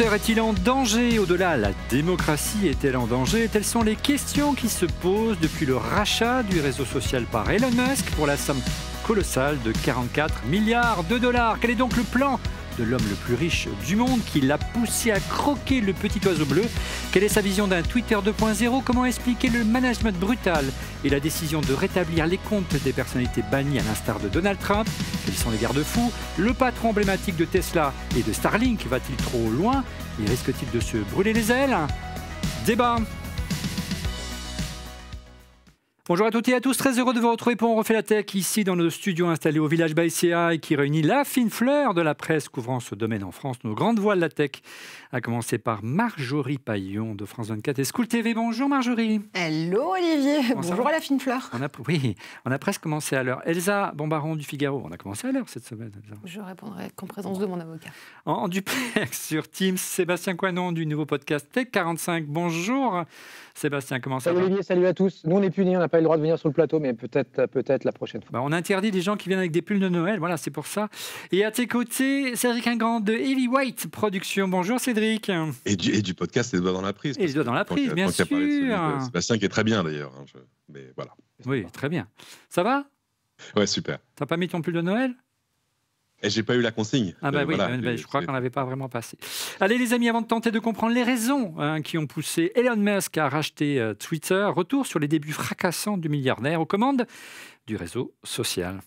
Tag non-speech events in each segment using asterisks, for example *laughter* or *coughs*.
est-il en danger Au-delà, la démocratie est-elle en danger Telles sont les questions qui se posent depuis le rachat du réseau social par Elon Musk pour la somme colossale de 44 milliards de dollars. Quel est donc le plan de l'homme le plus riche du monde qui l'a poussé à croquer le petit oiseau bleu. Quelle est sa vision d'un Twitter 2.0 Comment expliquer le management brutal et la décision de rétablir les comptes des personnalités bannies à l'instar de Donald Trump Quels sont les garde-fous Le patron emblématique de Tesla et de Starlink va-t-il trop loin Et risque-t-il de se brûler les ailes Débat Bonjour à toutes et à tous, très heureux de vous retrouver pour On refait la tech ici dans nos studios installés au village Baïséa et qui réunit la fine fleur de la presse couvrant ce domaine en France, nos grandes voix de la tech, à commencer par Marjorie Paillon de France 24 et School TV. Bonjour Marjorie. Hello Olivier, bonjour à la fine fleur. On a, oui, on a presque commencé à l'heure. Elsa Bombaron du Figaro, on a commencé à l'heure cette semaine. Elsa. Je répondrai qu'en présence de mon avocat. En, duplex sur Teams, Sébastien Coinon du nouveau podcast Tech 45. Bonjour. Sébastien, comment ça salut Olivier, salut à tous. Nous, on est punis, on n'a pas eu le droit de venir sur le plateau, mais peut-être euh, peut la prochaine fois. Bah, on interdit les gens qui viennent avec des pulls de Noël, voilà, c'est pour ça. Et à tes côtés, Cédric Ingrand de Ellie White Production. Bonjour Cédric. Et du, et du podcast Les dans la prise. Et les doigts dans la prise, bien sûr. Euh, Sébastien qui est très bien d'ailleurs. Hein, mais voilà. Oui, très bien. Ça va Ouais, super. T'as pas mis ton pull de Noël et j'ai pas eu la consigne. Ah bah euh, oui, euh, bah, je crois qu'on n'avait pas vraiment passé. Allez les amis, avant de tenter de comprendre les raisons hein, qui ont poussé Elon Musk à racheter euh, Twitter, retour sur les débuts fracassants du milliardaire aux commandes du réseau social.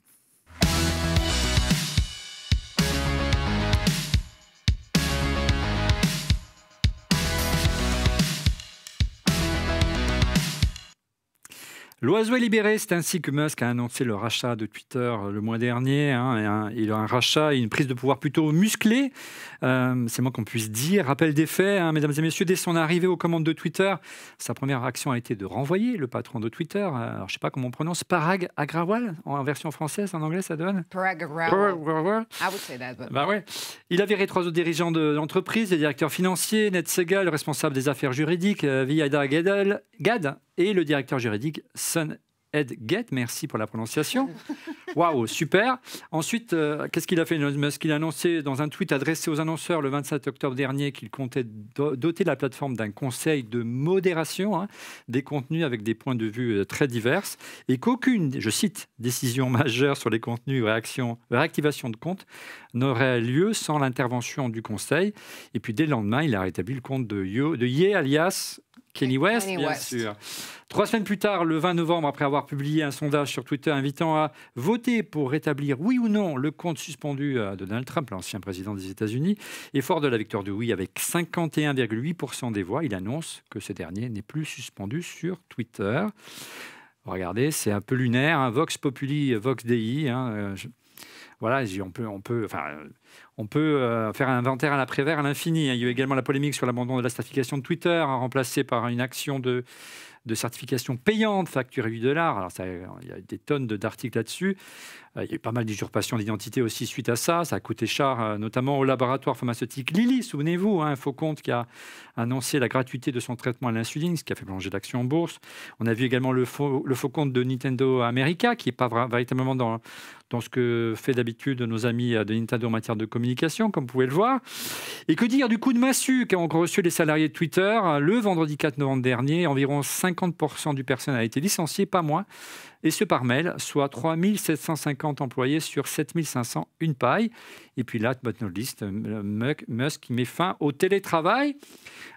L'oiseau est libéré, c'est ainsi que Musk a annoncé le rachat de Twitter euh, le mois dernier. Hein, il a un rachat et une prise de pouvoir plutôt musclée, euh, c'est moins qu'on puisse dire. Rappel des faits, hein, mesdames et messieurs, dès son arrivée aux commandes de Twitter, sa première action a été de renvoyer le patron de Twitter. Euh, alors, je sais pas comment on prononce, Parag Agrawal, en version française, en anglais ça donne Parag Agrawal. I would say that. Bah Il a viré trois autres dirigeants de l'entreprise, les directeurs financiers, Ned Segal, responsable des affaires juridiques, Viada Gad et le directeur juridique Sun Edgett. merci pour la prononciation. Waouh, super. Ensuite, euh, qu'est-ce qu'il a fait Il a annoncé dans un tweet adressé aux annonceurs le 27 octobre dernier qu'il comptait doter la plateforme d'un conseil de modération hein, des contenus avec des points de vue euh, très divers et qu'aucune, je cite, décision majeure sur les contenus réaction, réactivation de compte n'aurait lieu sans l'intervention du conseil. Et puis dès le lendemain, il a rétabli le compte de, Yo, de Ye alias Kenny West, bien sûr. Trois semaines plus tard, le 20 novembre, après avoir publié un sondage sur Twitter invitant à voter pour rétablir oui ou non le compte suspendu à euh, Donald Trump, l'ancien président des États-Unis, et fort de la victoire du oui avec 51,8% des voix, il annonce que ce dernier n'est plus suspendu sur Twitter. Regardez, c'est un peu lunaire, hein, Vox Populi, Vox Dei. Hein, euh, voilà, on peut, on peut, enfin, on peut euh, faire un inventaire à laprès verre à l'infini. Hein. Il y a eu également la polémique sur l'abandon de la certification de Twitter, hein, remplacée par une action de, de certification payante facturée 8 dollars. Alors, il y a des tonnes d'articles là-dessus. Euh, il y a eu pas mal d'usurpations d'identité aussi suite à ça. Ça a coûté cher, euh, notamment au laboratoire pharmaceutique Lilly. Souvenez-vous, un hein, faux compte qui a annoncé la gratuité de son traitement à l'insuline, ce qui a fait plonger l'action en bourse. On a vu également le, faux, le compte de Nintendo America, qui n'est pas véritablement dans, dans ce que fait d'habitude nos amis euh, de Nintendo en matière de communication, comme vous pouvez le voir. Et que dire du coup de massue qu'ont reçu les salariés de Twitter Le vendredi 4 novembre dernier, environ 50% du personnel a été licencié, pas moins et ce par mail, soit 3750 employés sur 7500, une paille. Et puis là, but not euh, Musk qui met fin au télétravail.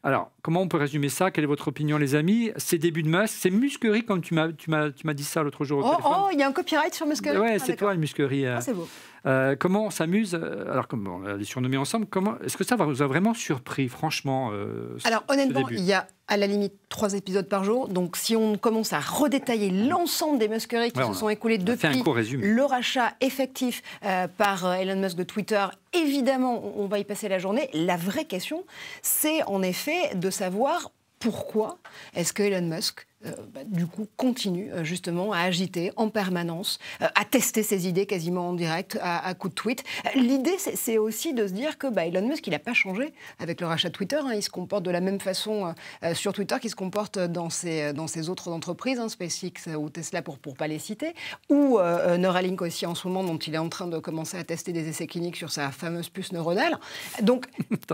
Alors, comment on peut résumer ça Quelle est votre opinion, les amis Ces débuts de Musk, c'est musquerie, comme tu m'as dit ça l'autre jour au oh, téléphone. Oh, il y a un copyright sur musquerie Ouais, ah, c'est toi, une musquerie. Euh. Ah, c'est beau. Euh, comment on s'amuse euh, Alors, comme on les surnommé ensemble, comment est-ce que ça vous a vraiment surpris, franchement euh, Alors, honnêtement, il y a à la limite trois épisodes par jour. Donc, si on commence à redétailler l'ensemble des musqueries qui se sont écoulées depuis le rachat effectif par Elon Musk de Twitter, évidemment, on va y passer la journée. La vraie question, c'est en effet de savoir pourquoi est-ce que Elon Musk euh, bah, du coup, continue euh, justement à agiter en permanence, euh, à tester ses idées quasiment en direct, à, coup de tweet. L'idée, c'est aussi de se dire que bah, Elon Musk, il n'a pas changé avec le rachat de Twitter. Hein. il se comporte de la même façon sur Twitter qu'il se comporte dans ses, dans ses autres entreprises, hein, SpaceX ou Tesla pour ne pas les citer, ou Neuralink aussi en ce moment, dont il est en train de commencer à tester des essais cliniques sur sa fameuse puce neuronale. Donc,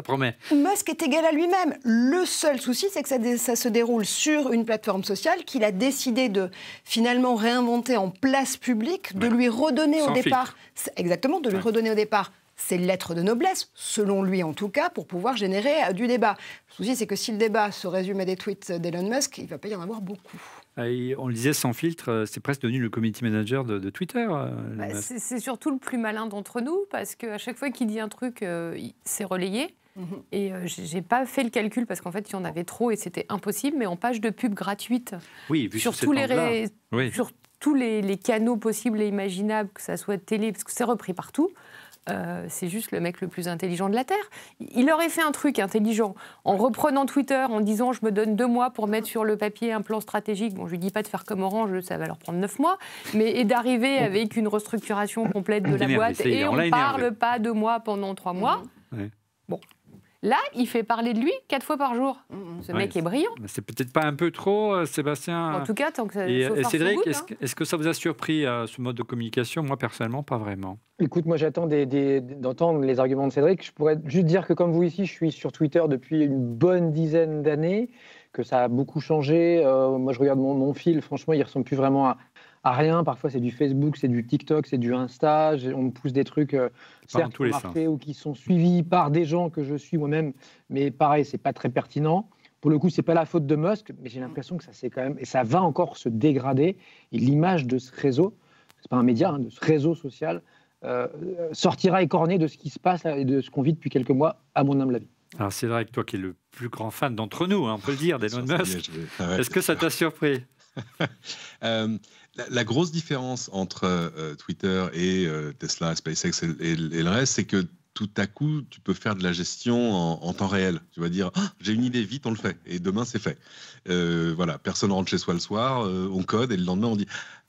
*laughs* Musk est égal à lui-même. Le seul souci, c'est que ça, ça se déroule sur une plateforme sociale qu'il a décidé de finalement réinventer en place publique, de lui redonner au départ, exactement, de lui redonner au départ ses lettres de noblesse, selon lui en tout cas, pour pouvoir générer euh, du débat. Le souci, c'est que si le débat se résume à des tweets d'Elon Musk, il ne va pas y en avoir beaucoup. Ah, on le disait sans filtre, euh, c'est presque devenu le community manager de, Twitter. Euh, bah, c'est surtout le plus malin d'entre nous, parce qu'à chaque fois qu'il dit un truc, c'est relayé. Et euh, j'ai pas fait le calcul parce qu'en fait, il y en avait trop et c'était impossible, mais en page de pub gratuite, oui, sur, tous les sur, tous les, canaux possibles et imaginables, que ça soit télé, parce que c'est repris partout. Euh, c'est juste le mec le plus intelligent de la Terre. Il aurait fait un truc intelligent en reprenant Twitter, en disant je me donne deux mois pour mettre sur le papier un plan stratégique. Bon, je lui dis pas de faire comme Orange, ça va leur prendre neuf mois, mais d'arriver avec une restructuration complète de la boîte et on, ne parle pas de mois pendant trois mois. Là, il fait parler de lui quatre fois par jour. Mm, mm. Ce mec est brillant. C'est peut-être pas un peu trop, euh, Sébastien. En tout cas, tant que ça. et Cédric, hein. est-ce que ça vous a surpris euh, ce mode de communication Moi, personnellement, pas vraiment. Écoute, moi, j'attends d'entendre les arguments de Cédric. Je pourrais juste dire que, comme vous ici, je suis sur Twitter depuis une bonne dizaine d'années que ça a beaucoup changé. Euh, moi, je regarde mon, mon, fil, franchement, il ressemble plus vraiment à, à rien. Parfois, c'est du Facebook, c'est du TikTok, c'est du Insta. On me pousse des trucs, euh, certes, marqués, ou qui sont suivis par des gens que je suis moi-même. Mais pareil, c'est pas très pertinent. Pour le coup, c'est pas la faute de Musk, mais j'ai l'impression que ça c'est quand même et ça va encore se dégrader. Et l'image de ce réseau, c'est pas un média, hein, de ce réseau social, euh, sortira écornée de ce qui se passe et de ce qu'on vit depuis quelques mois, à mon humble avis. Alors que toi qui es le plus grand fan d'entre nous, hein, on peut le dire, d'Elon Musk, est-ce que ça t'a surpris *laughs* euh, la, grosse différence entre euh, Twitter et euh, Tesla, SpaceX et, le reste, c'est que tout à coup, tu peux faire de la gestion en, temps réel. Tu vas dire, ah, j'ai une idée, vite, on le fait. Et demain, c'est fait. Euh, voilà, personne rentre chez soi le soir, on code, et le lendemain, on dit,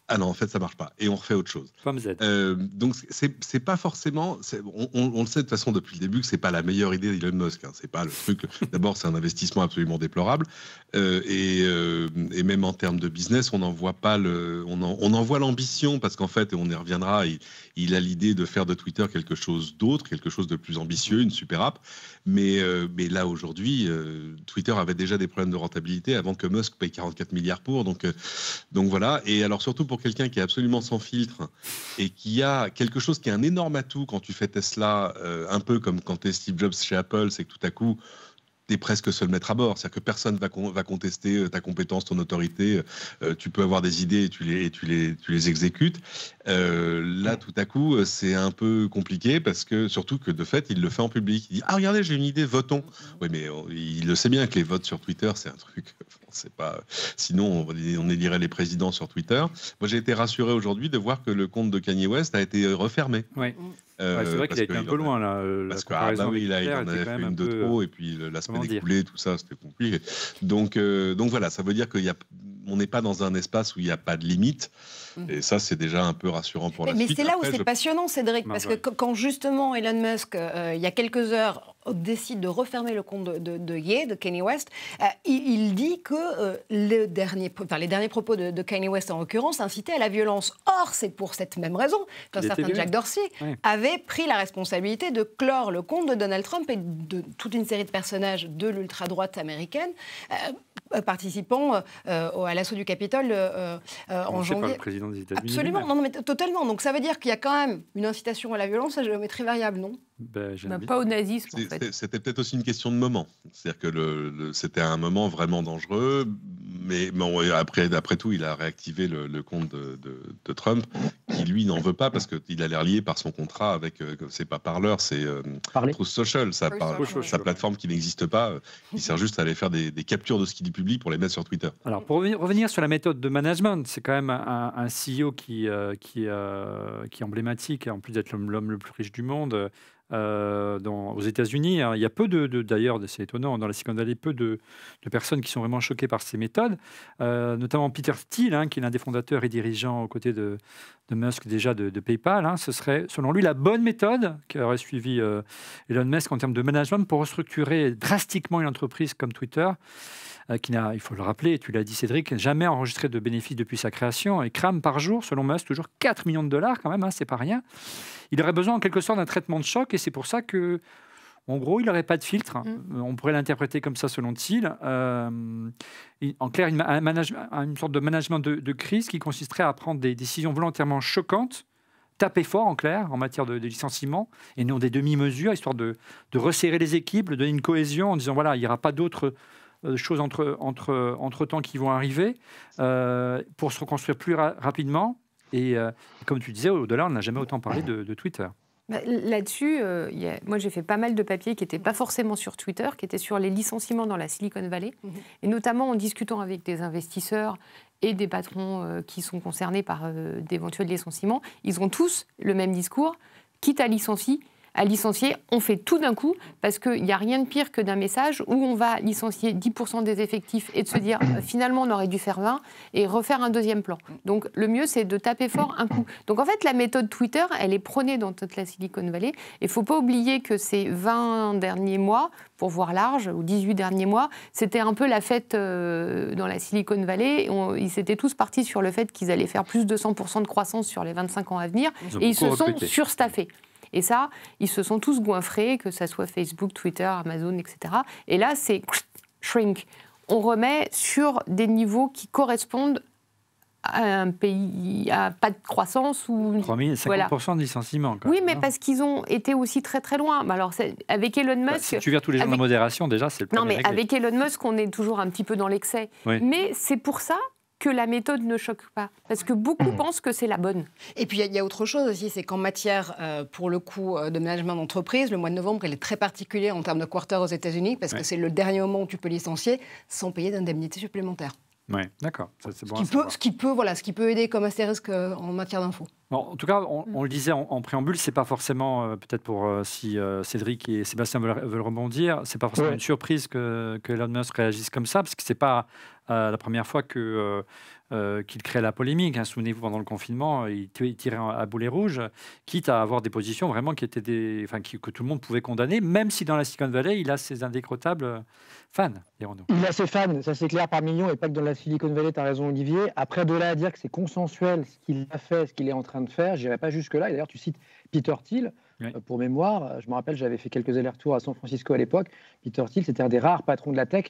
ah non, en fait, ça marche pas. Et on refait autre chose. Euh, donc, c'est pas forcément. On, le sait de toute façon depuis le début que c'est pas la meilleure idée d'Elon Musk. Hein. C'est pas le truc. *laughs* D'abord, c'est un investissement absolument déplorable. Euh, euh, et, même en termes de business, on n'en voit pas le. On en, on en voit l'ambition parce qu'en fait, et on y reviendra. Il, il a l'idée de faire de Twitter quelque chose d'autre, quelque chose de plus ambitieux, une super app. Mais, euh, mais là aujourd'hui, Twitter avait déjà des problèmes de rentabilité avant que Musk paye 44 milliards pour. Donc, donc voilà. Et alors surtout pour quelqu'un qui est absolument sans filtre et qui a quelque chose qui est un énorme atout quand tu fais Tesla, euh, un peu comme quand tu es Steve Jobs chez Apple, c'est que tout à coup, es presque seul maître à bord. C'est-à-dire que personne va, va contester euh, ta compétence, ton autorité. Euh, euh, tu peux avoir des idées et tu les, tu les, tu les exécutes. là, tout à coup, c'est un peu compliqué parce que, surtout que de fait, il le fait en public. Il dit Ah, regardez, j'ai une idée, votons. Oui, mais il le sait bien que les votes sur Twitter, c'est un truc. *laughs* On pas. Sinon, on, élirait les présidents sur Twitter. Moi, j'ai été rassuré aujourd'hui de voir que le compte de Kanye West a été refermé. Oui c'est euh, vrai qu'il a été un peu loin là. Euh, parce que ah, bah, il en avait fait une de trop, et puis la semaine écoulée, tout ça, c'était compliqué. Donc, euh, voilà, ça veut dire qu'on n'est pas dans un espace où il n'y a pas de limite. Mm. Et ça, c'est déjà un peu rassurant pour la mais suite. Mais c'est là où c'est passionnant, Cédric, parce que quand justement Elon Musk, il y a quelques heures, décide de refermer le compte de, de, de Kanye West, euh, il, dit que euh, le enfin, les derniers propos de, de Kanye West, en l'occurrence, incitaient à la violence. Or, c'est pour cette même raison qu'un certain Jack Dorsey avait pris la responsabilité de clore le compte de Donald Trump et de toute une série de personnages de l'ultra-droite américaine. Euh, participant à l'assaut du Capitole en janvier. président des États-Unis. Absolument, totalement. Donc ça veut dire qu'il y a quand même une incitation à la violence mais très variable, non bah, bah, pas au nazisme. En fait. C'était peut-être aussi une question de moment. C'est-à-dire que le, c'était un moment vraiment dangereux, mais bon, après, après tout, il a réactivé le, compte de, Trump, qui lui n'en veut pas parce qu'il a l'air lié par son contrat avec, euh, c'est pas parleur, c'est euh, Social, sa, sa plateforme qui n'existe pas, euh, Il sert juste à aller faire des, captures de ce qu'il publie pour les mettre sur Twitter. Alors pour revenir sur la méthode de management, c'est quand même un, CEO qui, euh, qui, qui est emblématique, en plus d'être l'homme le plus riche du monde. Euh, dans, aux États-Unis. Hein, il y a peu de, d'ailleurs, c'est étonnant, dans la Silicon peu de, personnes qui sont vraiment choquées par ces méthodes, euh, notamment Peter Thiel, hein, qui est l'un des fondateurs et dirigeants aux côtés de, Musk déjà de, PayPal. Hein, ce serait, selon lui, la bonne méthode qu'aurait suivi euh, Elon Musk en termes de management pour restructurer drastiquement une entreprise comme Twitter qui n'a, il faut le rappeler, tu l'as dit Cédric, jamais enregistré de bénéfices depuis sa création et crame par jour, selon Musk, toujours 4 millions de dollars quand même, c'est pas rien il aurait besoin en quelque sorte d'un traitement de choc et c'est pour ça que en gros, il n'aurait pas de filtre. Mm. On pourrait l'interpréter comme ça selon Thiel. Euh, en clair, une, sorte de management de, crise qui consisterait à prendre des décisions volontairement choquantes, taper fort en clair en matière de, de licenciement, et non des demi-mesures, histoire de, resserrer les équipes, de donner une cohésion en disant voilà, il n'y aura pas d'autres euh, choses entre, temps qui vont arriver euh, pour se reconstruire plus rapidement euh, et comme tu disais, au-delà, on n'a jamais autant parlé de, Twitter. Bah, là-dessus, euh, moi j'ai fait pas mal de papiers qui n'étaient pas forcément sur Twitter, qui étaient sur les licenciements dans la Silicon Valley, mhm. et notamment en discutant avec des investisseurs et des patrons euh, qui sont concernés par d'éventuels licenciements. Ils ont tous le même discours, quitte à licencier, à licencier. On fait tout d'un coup parce qu'il n'y a rien de pire que d'un message où on va licencier 10% des effectifs et de se dire euh, finalement on aurait dû faire 20 et refaire un deuxième plan. Donc le mieux c'est de taper fort un coup. Donc en fait la méthode Twitter elle est prônée dans toute la Silicon Valley et il faut pas oublier que ces 20 derniers mois, pour voir large, ou 18 derniers mois, c'était un peu la fête euh, dans la Silicon Valley. ils étaient tous partis sur le fait qu'ils allaient faire plus de 100% de croissance sur les 25 ans à venir. et ils se sont surstaffés. Et ça, ils se sont tous goinfrés, que ça soit Facebook, Twitter, Amazon, etc. Et là, c'est shrink. On remet sur des niveaux qui correspondent à un pays à pas de croissance ou 3000, 50% de licenciement. – Oui, mais ah. parce qu'ils ont été aussi très très loin. Alors avec Elon bah, Musk, si tu viens tous les gens de modération, déjà c'est le premier. Non, mais avec Elon Musk, on est toujours un petit peu dans l'excès. Mais c'est pour ça que la méthode ne choque pas. Parce que beaucoup mmh. pensent que c'est la bonne. Et puis, il y, a autre chose aussi, c'est qu'en matière, euh, pour le coup, euh, de management d'entreprise, le mois de novembre, il est très particulier en termes de quarter aux États-Unis, parce que c'est le dernier moment où tu peux licencier sans payer d'indemnité supplémentaire. Oui, d'accord. Ce, ce, qui peut, voilà, ce qui peut aider comme astérisque euh, en matière d'infos. en tout cas, on, mm. le disait en, préambule, c'est pas forcément, euh, peut-être pour euh, si Cédric et Sébastien veulent, rebondir, c'est pas forcément une surprise que, que Elon Musk réagisse comme ça, parce que c'est pas la première fois que euh, qu'il crée la polémique. Hein. Souvenez-vous, pendant le confinement, il tirait à boulet rouge, quitte à avoir des positions vraiment qui étaient des, enfin, que tout le monde pouvait condamner, même si dans la Silicon Valley, il a ses indécrottables fans, Il a ses fans, ça c'est clair, par millions, et pas que dans la Silicon Valley, tu as raison, Olivier. Après, de là à dire que c'est consensuel ce qu'il a fait, ce qu'il est en train de faire, j'irai pas jusque-là. d'ailleurs, tu cites Peter Thiel. Euh, pour mémoire, je me rappelle, j'avais fait quelques allers-retours à San Francisco à l'époque. Peter Thiel, c'était un des rares patrons de la tech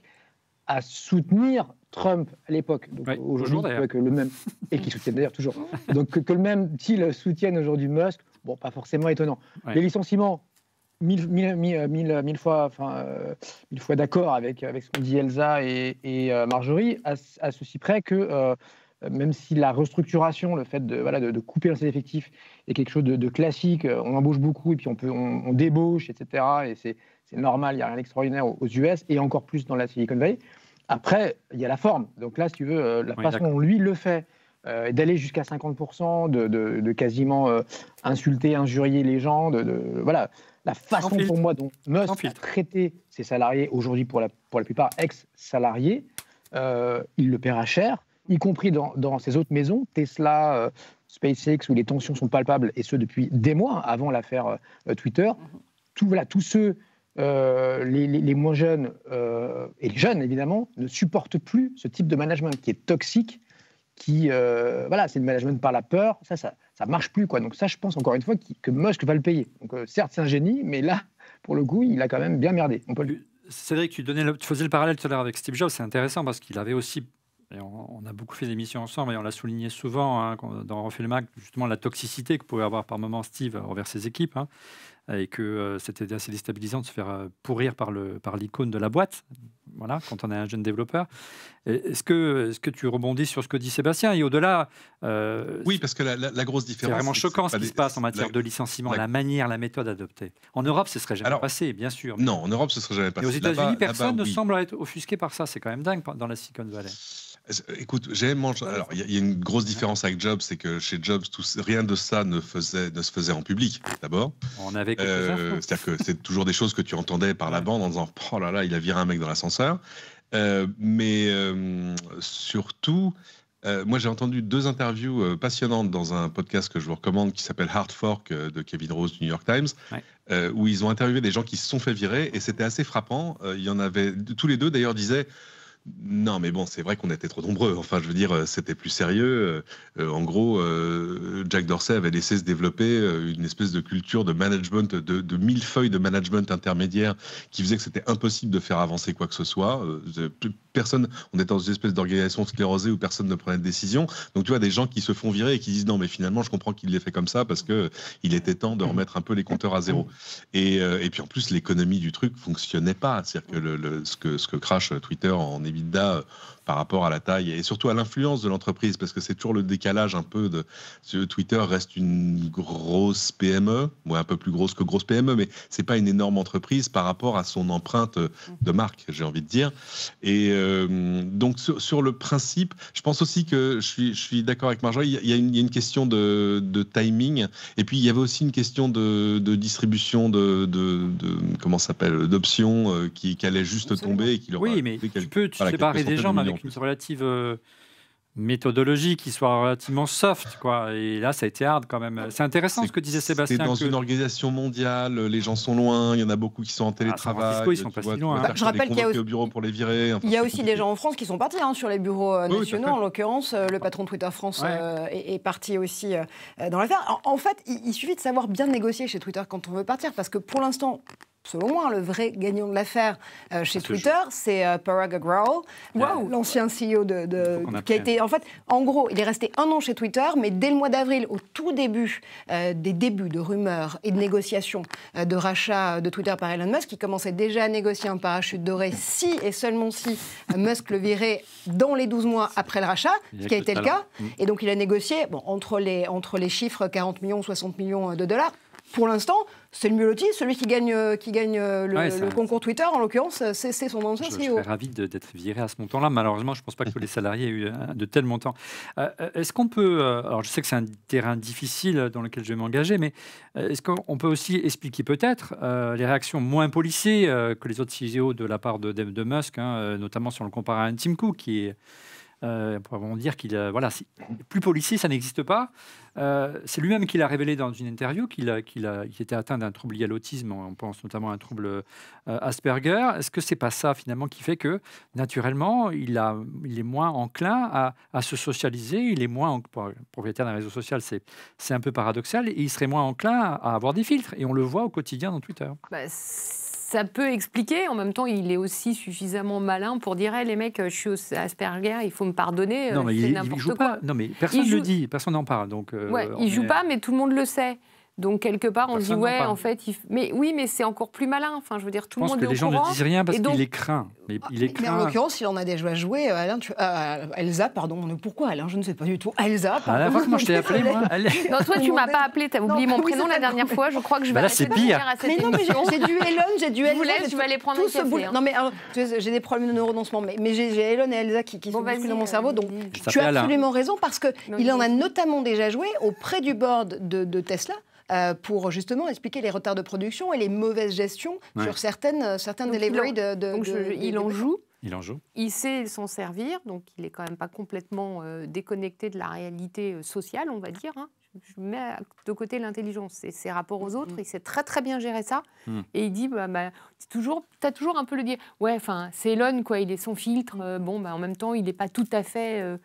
à soutenir Trump à l'époque, donc aujourd'hui, que le même, *laughs* et qui soutient d'ailleurs toujours, donc que, le même s'il soutienne aujourd'hui Musk, bon, pas forcément étonnant. Les licenciements, mille, fois, enfin, euh, fois d'accord avec, avec ce qu'ont dit Elsa et, euh, Marjorie, à, à, ceci près que euh, euh, même si la restructuration, le fait de, voilà, de, de couper ses effectifs est quelque chose de, classique, euh, on embauche beaucoup et puis on, peut, on, débauche, etc. Et c'est normal, il n'y a rien d'extraordinaire aux US et encore plus dans la Silicon Valley. Après, il y a la forme. Donc là, si tu veux, euh, la façon dont lui le fait, d'aller jusqu'à 50%, de, de, quasiment insulter, injurier les gens, de, voilà. La façon pour moi dont Musk a traité ses salariés, aujourd'hui pour la, pour la plupart ex-salariés, il le paiera cher y compris dans, dans ces autres maisons, Tesla, euh, SpaceX, où les tensions sont palpables, et ce depuis des mois avant l'affaire euh, Twitter. Tout, voilà, tous ceux, euh, les, les, moins jeunes, et les jeunes évidemment, ne supportent plus ce type de management qui est toxique, qui, voilà, c'est le management par la peur, ça, ça ça marche plus. Quoi. Donc ça, je pense encore une fois que Musk va le payer. Donc certes, c'est un génie, mais là, pour le coup, il a quand même bien merdé. On peut le... Cédric, tu, donnais tu faisais le parallèle tout à l'heure avec Steve Jobs, c'est intéressant parce qu'il avait aussi on, a beaucoup fait des missions ensemble et on l'a souligné souvent hein, dans mac justement la toxicité que pouvait avoir par moment Steve envers ses équipes. Hein, et que euh, c'était assez déstabilisant de se faire euh, pourrir par l'icône de la boîte, voilà, quand on est un jeune développeur. Est-ce que, tu rebondis sur ce que dit Sébastien Et au-delà... Euh, oui, parce que la, grosse différence... C'est vraiment choquant ce qui se passe en matière de licenciement, la... manière, la méthode adoptée. En Europe, ce ne serait jamais passé, bien sûr. Non, en Europe, ce serait jamais passé. aux États-Unis, personne ne semble être offusqué par ça. C'est quand même dingue dans la Silicon Valley. Écoute, j'aime manger. Alors, il y, a une grosse différence avec Jobs, c'est que chez Jobs, rien de ça ne, faisait, se faisait en public, d'abord. On avait euh, C'est-à-dire que c'est toujours des choses que tu entendais par la bande en disant Oh là là, il a viré un mec dans l'ascenseur. Euh, mais euh, surtout, moi, j'ai entendu deux interviews passionnantes dans un podcast que je vous recommande qui s'appelle Hard Fork de Kevin Rose du New York Times, où ils ont interviewé des gens qui se sont fait virer et c'était assez frappant. Il y en avait tous les deux d'ailleurs disaient non, mais bon, c'est vrai qu'on était trop nombreux. Enfin, je veux dire, euh, c'était plus sérieux. Euh, euh, en gros, Jack Dorsey avait laissé se développer une espèce de culture de management, de, de mille feuilles de management intermédiaire qui faisait que c'était impossible de faire avancer quoi que ce soit. personne, on était dans une espèce d'organisation sclérosée où personne ne prenait de décision. Donc, tu vois, des gens qui se font virer et qui disent non, mais finalement, je comprends qu'il l'ait fait comme ça parce que il était temps de mmh. remettre un peu les compteurs à zéro. Et, puis, en plus, l'économie du truc fonctionnait pas. C'est-à-dire que, ce que ce crache Twitter en émission. Vida euh, par rapport à la taille et surtout à l'influence de l'entreprise, parce que c'est toujours le décalage un peu de Twitter reste une grosse PME, un peu plus grosse que grosse PME, mais c'est pas une énorme entreprise par rapport à son empreinte de marque, j'ai envie de dire. Et euh, donc sur, le principe, je pense aussi que je suis, je suis d'accord avec Marjorie, il y, a une, y a une question de, de, timing, et puis il y avait aussi une question de, de distribution de, de comment s'appelle d'options euh, qui, qui allait juste tomber qui oui, mais tu peux tu voilà, séparer des gens, avec une relative euh, méthodologie qui soit relativement soft. Quoi. Et là, ça a été hard quand même. C'est intéressant ce que disait Sébastien. C'est dans une organisation mondiale, les gens sont loin, il y en a beaucoup qui sont en ah, télétravail. ils sont pas si loin. Hein. je rappelle bureau pour les virer, il y a aussi des gens en France qui sont partis hein, sur les bureaux euh, nationaux. en l'occurrence, euh, le patron de Twitter France est, parti aussi dans l'affaire. En, fait, il suffit de savoir bien négocier chez Twitter quand on veut partir, parce que pour l'instant, selon moi, hein, le vrai gagnant de l'affaire euh, chez Twitter, c'est Parag euh, Agrawal, l'ancien CEO de, qui a été... En fait, en gros, il est resté un an chez Twitter, mais dès le mois d'avril, au tout début euh, des débuts de rumeurs et de négociations de rachat de Twitter par Elon Musk, qui commençait déjà à négocier un parachute doré si et seulement si Musk le virait dans les 12 mois après le rachat, ce qui a été le cas. Mm. Et donc, il a négocié bon, entre, les, entre les chiffres 40 millions, 60 millions de dollars. Pour l'instant, c'est le celui qui gagne, euh, qui gagne euh, le, concours Twitter, en l'occurrence, c'est son ancien CEO. Je serais ravi d'être viré à ce montant-là. Malheureusement, je ne pense pas que les salariés aient eu euh, de tels montants. est-ce qu'on peut, alors je sais que c'est un terrain difficile dans lequel je vais m'engager, mais est-ce qu'on peut aussi expliquer peut-être les réactions moins policées que les autres CEO de la part de, de, Musk, hein, notamment si on le compare à un Tim Cook qui est euh, pourrait dire qu'il euh, voilà, plus policier, ça n'existe pas. Euh, c'est lui-même qui l'a révélé dans une interview qu'il qu'il était atteint d'un trouble lié à l'autisme. On pense notamment à un trouble euh, Asperger. Est-ce que c'est pas ça finalement qui fait que naturellement il, a, il est moins enclin à, se socialiser, il est moins propriétaire d'un réseau social, c'est un peu paradoxal, et il serait moins enclin à, avoir des filtres. Et on le voit au quotidien dans Twitter. Bah, ça peut expliquer. En même temps, il est aussi suffisamment malin pour dire les mecs, euh, je suis au Asperger, il faut me pardonner. Euh, non, mais il, quoi. pas. Non, mais personne ne le dit, personne n'en parle. Donc, euh, ouais, il joue pas, mais tout le monde le sait. Donc quelque part, on se dit ouais, en fait, mais oui, mais c'est encore plus malin. Enfin, je veux dire, tout le monde que les gens ne disent rien parce qu'il les craint. Mais il est craint. Mais ah, en l'occurrence, il en a déjà joué. Euh, Alain, euh, Elsa, pardon, pourquoi Alain Je ne sais pas du tout. Elsa. Ah, pardon. la fois que moi je t'ai *laughs* appelé, moi. non, toi, tu m'as pas appelé. as oublié mon prénom la dernière fois. Je crois que je bah vais. Bah là, c'est pire. Mais non, mais j'ai dû Elon, j'ai dû Elsa. tu vas prendre hein. Non, mais euh, j'ai des problèmes de renoncement. mais j'ai Elon et Elsa qui sont dans mon cerveau. Donc, tu as absolument raison parce que il en a notamment déjà joué auprès du board de Tesla. Euh, pour justement expliquer les retards de production et les mauvaises gestions sur certaines, euh, certaines donc il en, de, donc il en joue. Il en joue. Il sait s'en servir, donc il n'est quand même pas complètement euh, déconnecté de la réalité sociale, on va dire. Hein. Je, mets de côté l'intelligence et ses rapports aux autres. Mm-hmm. Il sait très très bien gérer ça. Mm. Et il dit, bah, bah toujours, as toujours un peu le dire. Ouais, enfin, c'est Elon, quoi. Il est son filtre. Mm. bon, bah, en même temps, il n'est pas tout à fait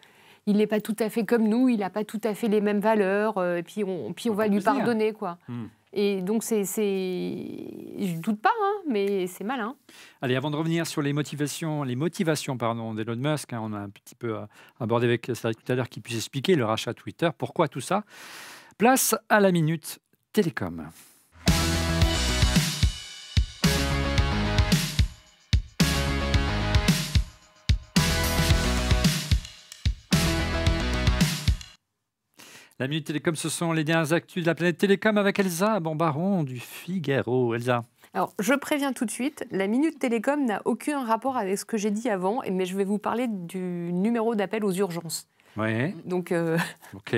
il n'est pas tout à fait comme nous, il n'a pas tout à fait les mêmes valeurs, euh, et puis on, puis on, va lui pardonner, quoi. Hmm. Et donc, c'est, je doute pas, hein, mais c'est malin. Allez, avant de revenir sur les motivations, les motivations d'Elon Musk, hein, on a un petit peu euh, abordé avec Cédric tout à l'heure qui puisse expliquer le rachat Twitter, pourquoi tout ça. Place à la minute télécom. La Minute Télécom, ce sont les dernières actus de la planète Télécom avec Elsa Bambaron du Figaro. Elsa. Alors, je préviens tout de suite, la Minute Télécom n'a aucun rapport avec ce que j'ai dit avant, mais je vais vous parler du numéro d'appel aux urgences. Oui. Donc. Euh, ok.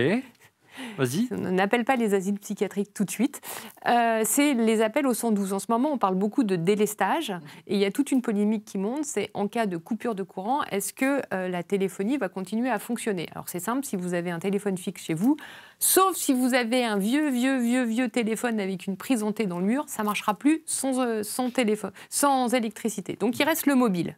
On n'appelle pas les asiles psychiatriques tout de suite. Euh, c'est les appels au 112. En ce moment, on parle beaucoup de délestage mhm. et il y a toute une polémique qui monte. C'est en cas de coupure de courant, est-ce que euh, la téléphonie va continuer à fonctionner Alors c'est simple, si vous avez un téléphone fixe chez vous, sauf si vous avez un vieux, vieux, vieux, vieux téléphone avec une prise en dans le mur, ça marchera plus euh, téléphone, sans électricité. Donc il reste le mobile.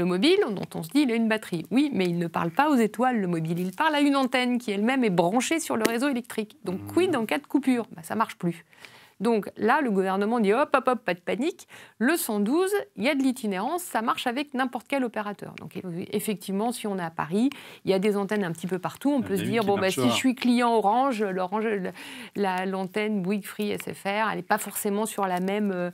Le mobile, dont on se dit, il a une batterie. Oui, mais il ne parle pas aux étoiles, le mobile. Il parle à une antenne qui elle-même est branchée sur le réseau électrique. Donc, quid mmh. en cas de coupure bah, Ça marche plus. Donc là, le gouvernement dit hop, hop, hop, pas de panique. Le 112, il y a de l'itinérance, ça marche avec n'importe quel opérateur. Donc effectivement, si on est à Paris, il y a des antennes un petit peu partout. On ah, peut se dire, bon, bah, si je suis client Orange, l'orange, l'antenne Bouygues Free SFR, elle n'est pas forcément sur la même euh,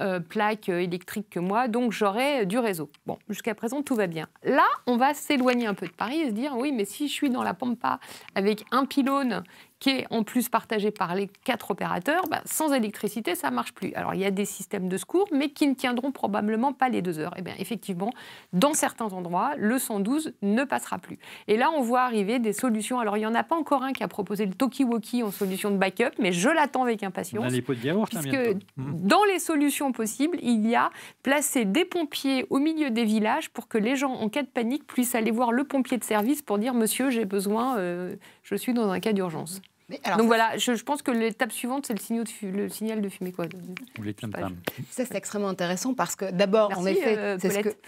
euh, plaque euh, électrique que moi, donc j'aurai du réseau. Bon, jusqu'à présent, tout va bien. Là, on va s'éloigner un peu de Paris et se dire, oui, mais si je suis dans la Pampa avec un pylône qui est en plus partagé par les quatre opérateurs, bah, sans électricité, ça ne marche plus. Alors il y a des systèmes de secours, mais qui ne tiendront probablement pas les deux heures. Et eh bien effectivement, dans certains endroits, le 112 ne passera plus. Et là, on voit arriver des solutions. Alors il n'y en a pas encore un qui a proposé le Tokiwoki en solution de backup, mais je l'attends avec impatience. les pots de hein, puisque mmh. dans les solutions possibles, il y a placer des pompiers au milieu des villages pour que les gens, en cas de panique, puissent aller voir le pompier de service pour dire Monsieur, j'ai besoin. Euh, je suis dans un cas d'urgence. Donc voilà, je, pense que l'étape suivante, c'est le, signal de, le signal de fumée quoi. Ça, c'est extrêmement intéressant parce que d'abord, en effet, euh, c'est que. *laughs*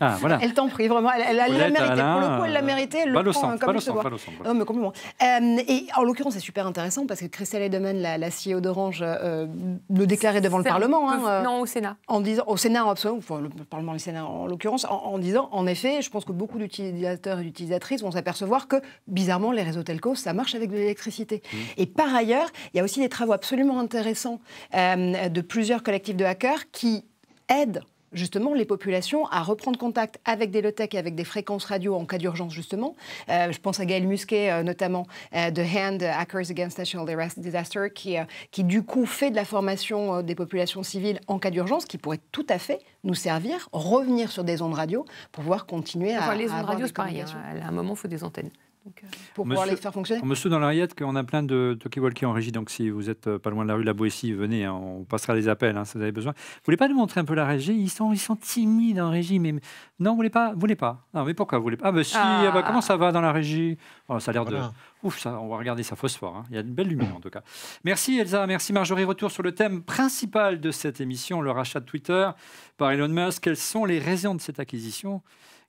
Ah, elle t'en prie, vraiment. Elle, l'a mérité. Pour le coup, elle l'a euh, mérité. pas le sang, pas le sang, mais complètement. Euh, et en l'occurrence, c'est super intéressant parce que Christelle Edemann, la, la CEO d'Orange, le déclarait devant le Parlement. Hein, non, au Sénat. En disant, au Sénat, le Parlement Sénat, en l'occurrence, en, en, disant, en effet, je pense que beaucoup d'utilisateurs et d'utilisatrices vont s'apercevoir que, bizarrement, les réseaux telcos, ça marche avec de l'électricité. Mmh. Et par ailleurs, il y a aussi des travaux absolument intéressants euh, de plusieurs collectifs de hackers qui aident justement les populations à reprendre contact avec des low et avec des fréquences radio en cas d'urgence justement. Euh, je pense à Gaël Musquet euh, notamment de Hand Hackers Against National Disaster qui, qui du coup fait de la formation des populations civiles en cas d'urgence qui pourrait tout à fait nous servir, revenir sur des ondes radio pour pouvoir continuer enfin, à... Les ondes radio, c'est hein. À un moment, il faut des antennes. Euh, pour pouvoir les faire fonctionner. dans l'Ariette, qu'on a plein de Tokiwalki walkie en régie, donc si vous êtes euh, pas loin de la rue de la Boétie, venez, hein, on passera les appels hein, si vous avez besoin. Vous voulez pas nous montrer un peu la régie ils sont, ils sont timides en régie, mais non, vous voulez pas Vous voulez pas Non, mais pourquoi vous voulez pas Ah, bah si, ah bah, comment ça va dans la régie oh, Ça a l'air de. Ouf, ça, on va regarder ça phosphore. Hein. Il y a une belle lumière en tout cas. Merci Elsa, merci Marjorie. Retour sur le thème principal de cette émission, le rachat de Twitter par Elon Musk. Quelles sont les raisons de cette acquisition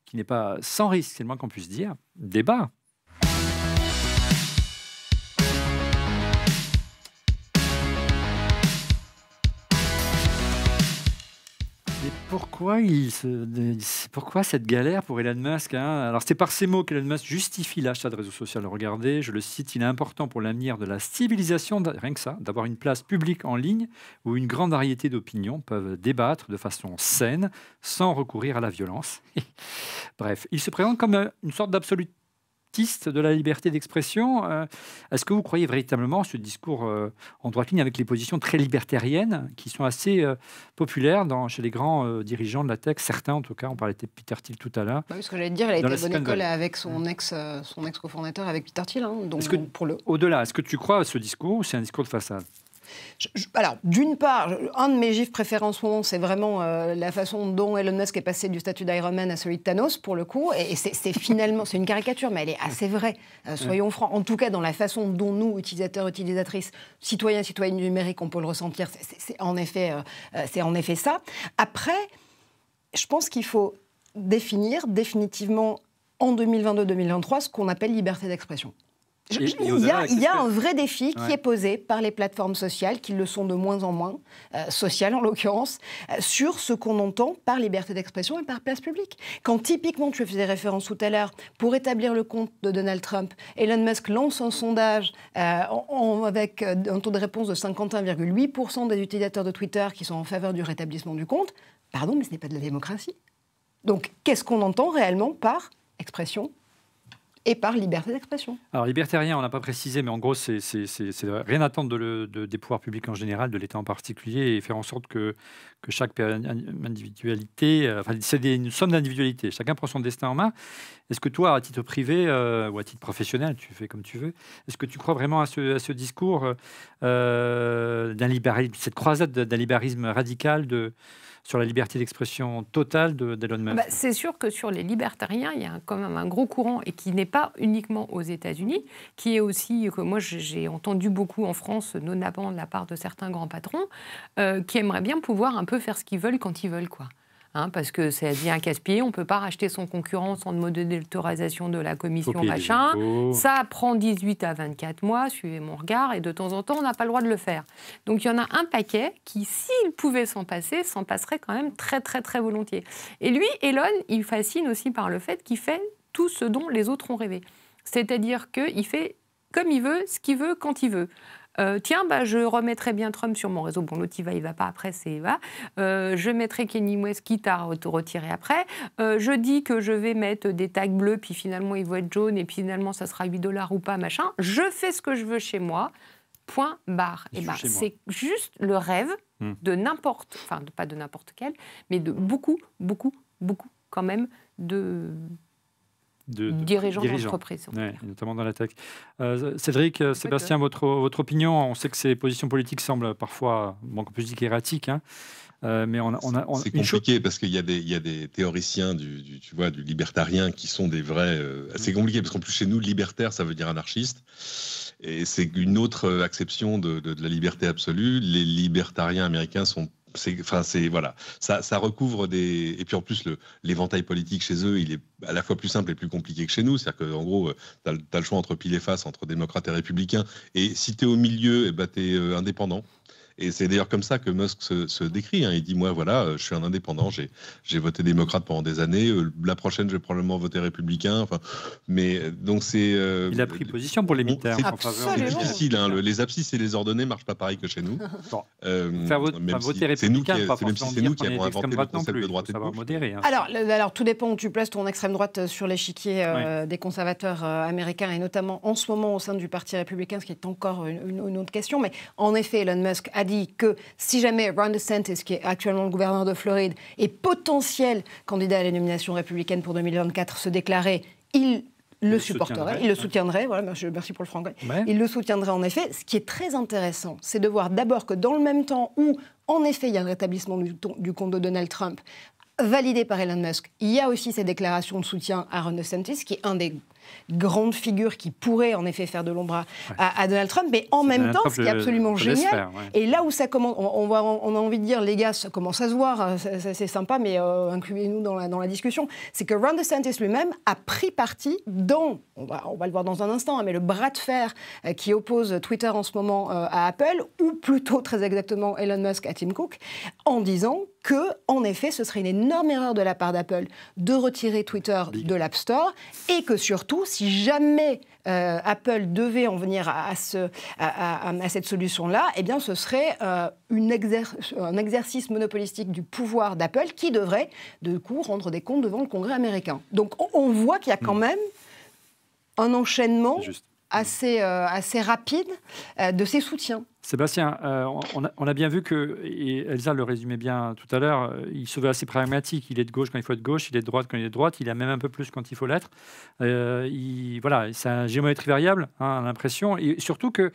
qui n'est pas sans risque, c'est le moins qu'on puisse dire Débat pourquoi, il se... pourquoi cette galère pour Elon Musk hein Alors, c'est par ces mots qu'Elon Musk justifie l'achat de réseaux sociaux. Regardez, je le cite il est important pour l'avenir de la civilisation, rien que ça, d'avoir une place publique en ligne où une grande variété d'opinions peuvent débattre de façon saine, sans recourir à la violence. *laughs* Bref, il se présente comme euh, une sorte d'absolute de la liberté d'expression. Euh, est-ce que vous croyez véritablement ce discours euh, en droite ligne avec les positions très libertariennes qui sont assez euh, populaires dans, chez les grands dirigeants de la tech, certains en tout cas, on parlait de Peter Thiel tout à l'heure. Bah oui, ce que j'allais dire, il a été à bonne école avec son mmh. ex, son ex cofondateur avec Peter Thiel. Hein, donc, pour le... Au-delà, est-ce que tu crois à ce discours ou c'est un discours de façade alors, d'une part, un de mes gifs préférés en ce moment, c'est vraiment euh, la façon dont Elon Musk est passé du statut d'Iron Man à celui de Thanos, pour le coup. Et, c'est finalement, c'est une caricature, mais elle est assez vraie, euh, soyons francs. En tout cas, dans la façon dont nous, utilisateurs, utilisatrices, citoyens, citoyennes numériques, on peut le ressentir, c'est en, effet, euh, c'est en effet ça. Après, je pense qu'il faut définir définitivement en 2022-2023 ce qu'on appelle liberté d'expression il y a, un vrai défi qui est posé par les plateformes sociales, qui le sont de moins en moins, euh, sociales en l'occurrence, euh, sur ce qu'on entend par liberté d'expression et par place publique. Quand typiquement, tu faisais référence tout à l'heure, pour établir le compte de Donald Trump, Elon Musk lance un sondage euh, avec un taux de réponse de 51,8% des utilisateurs de Twitter qui sont en faveur du rétablissement du compte. Pardon, mais ce n'est pas de la démocratie. Donc qu'est-ce qu'on entend réellement par expression et par liberté d'expression. Alors, libertarien, on n'a pas précisé, mais en gros, c'est rien attendre des pouvoirs publics en général, de l'État en particulier, et faire en sorte que, que chaque individualité, euh, enfin, c'est une somme d'individualité. chacun prend son destin en main. Est-ce que toi, à titre privé euh, ou à titre professionnel, tu fais comme tu veux, est-ce que tu crois vraiment à ce, discours euh, d'un libéralisme, cette croisade d'un libéralisme radical de sur la liberté d'expression totale d'Elon de, Musk bah, C'est sûr que sur les libertariens, il y a quand même un gros courant, et qui n'est pas uniquement aux États-Unis, qui est aussi, euh, que moi j'ai entendu beaucoup en France, non notamment de la part de certains grands patrons, euh, qui aimeraient bien pouvoir un peu faire ce qu'ils veulent quand ils veulent. quoi. Hein, parce que c'est bien un casse-pied. On ne peut pas racheter son concurrent en mode d'autorisation de la commission, machin. Ça prend 18 à 24 mois, suivez mon regard, et de temps en temps, on n'a pas le droit de le faire. Donc il y en a un paquet qui, s'il pouvait s'en passer, s'en passerait quand même très, très, très volontiers. Et lui, Elon, il fascine aussi par le fait qu'il fait tout ce dont les autres ont rêvé. C'est-à-dire qu'il fait comme il veut, ce qu'il veut, quand il veut. Euh, tiens, bah, je remettrai bien Trump sur mon réseau. Bon, l'autre, il va, il va pas après, c'est va. Euh, je mettrai Kenny West, quitte à retirer après. Euh, je dis que je vais mettre des tags bleus, puis finalement, ils vont être jaunes, et puis finalement, ça sera 8 dollars ou pas, machin. Je fais ce que je veux chez moi. Point barre. Et bah, c'est juste le rêve hmm. de n'importe, enfin, pas de n'importe quel, mais de beaucoup, beaucoup, beaucoup, quand même, de de, dirigeants, notamment dans la tech. Euh, Cédric, euh, Sébastien, votre, votre opinion, on sait que ces positions politiques semblent parfois, bon, plus peut erratiques, hein. euh, mais on a, on c'est compliqué parce qu'il y, y, a des théoriciens du, tu vois, du libertarien qui sont des vrais. c'est mm. compliqué parce qu'en plus chez nous, libertaire, ça veut dire anarchiste. Et c'est une autre acception de, de la liberté absolue. Les libertariens américains sont enfin c'est voilà ça, recouvre des et puis en plus l'éventail politique chez eux il est à la fois plus simple et plus compliqué que chez nous c'est-à-dire que en gros euh, tu as, le choix entre pile et face entre démocrates et républicains et si tu es au milieu et eh ben, tu es euh, indépendant et c'est d'ailleurs comme ça que Musk se, décrit. Hein. Il dit Moi, voilà, euh, je suis un indépendant, j'ai voté démocrate pendant des années. Euh, la prochaine, je vais probablement voter républicain. Enfin, mais euh, donc, c'est. il a pris position pour les militaires. C'est difficile. Hein. les abscisses et les ordonnées ne marchent pas pareil que chez nous. *laughs* c'est nous qui avons inventé le concept de droite et de hein. alors, alors, tout dépend où tu places ton extrême droite sur l'échiquier des conservateurs américains, et notamment en ce moment au sein du Parti républicain, ce qui est encore une, une autre question. Mais en effet, Elon Musk a dit que si jamais Ron DeSantis, qui est actuellement le gouverneur de Floride, et potentiel candidat à la nomination républicaine pour 2024, se déclarait, il le, supporterait, il le soutiendrait, voilà, merci, pour le franc. Il le soutiendrait en effet. Ce qui est très intéressant, c'est de voir d'abord que dans le même temps où, en effet, il y a le rétablissement du, compte de Donald Trump, validé par Elon Musk, il y a aussi ces déclarations de soutien à Ron DeSantis, qui est un des grande figure qui pourrait en effet faire de l'ombre à, Donald Trump, mais en même temps, ce qui est absolument génial, et là où ça commence, on, a envie de dire, les gars, ça commence à se voir, hein, c'est sympa, mais euh, incluez-nous dans la, discussion, c'est que Ron DeSantis lui-même a pris parti dans, on va, le voir dans un instant, hein, mais le bras de fer euh, qui oppose Twitter en ce moment euh, à Apple, ou plutôt très exactement Elon Musk à Tim Cook, en disant que, en effet, ce serait une énorme erreur de la part d'Apple de retirer Twitter de l'App Store et que surtout, si jamais euh, Apple devait en venir à, cette solution-là, eh bien, ce serait euh, un exercice monopolistique du pouvoir d'Apple qui devrait, de coup, rendre des comptes devant le Congrès américain. Donc, on, voit qu'il y a quand hmm. même un enchaînement euh, assez rapide de ces soutiens. Sébastien, euh, on, a, bien vu que, et Elsa le résumait bien tout à l'heure, euh, il se veut assez pragmatique. Il est de gauche quand il faut être gauche, il est de droite quand il est de droite, il a même un peu plus quand il faut l'être. Euh, voilà, c'est un géométrie variable, hein, l'impression. Et surtout que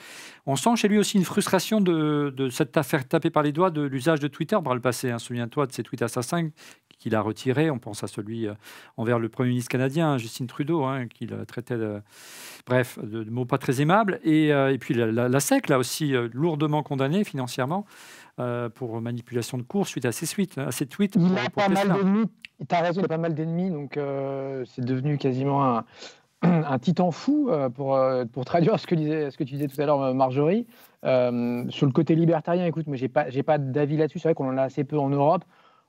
on sent chez lui aussi une frustration de, cette affaire tapée par les doigts de l'usage de Twitter par le passé. Hein. Souviens-toi de ces tweets assassins qu'il a retirés, On pense à celui envers le Premier ministre canadien, hein, Justin Trudeau, qu'il traitait de, bref, de, mots pas très aimables. Et, puis la, SEC, là aussi, lourdement condamné financièrement euh, pour manipulation de cours suite à ces suites, à tweets. Il a pas mal d'ennemis. raison, il a pas mal d'ennemis. Donc, euh, c'est devenu quasiment un, *clears throat* un titan fou euh, pour, pour traduire ce que, disait, ce que tu disais tout à l'heure, Marjorie. sur le côté libertarien, écoute, mais j'ai pas, j'ai pas d'avis là-dessus. C'est vrai qu'on en a assez peu en Europe.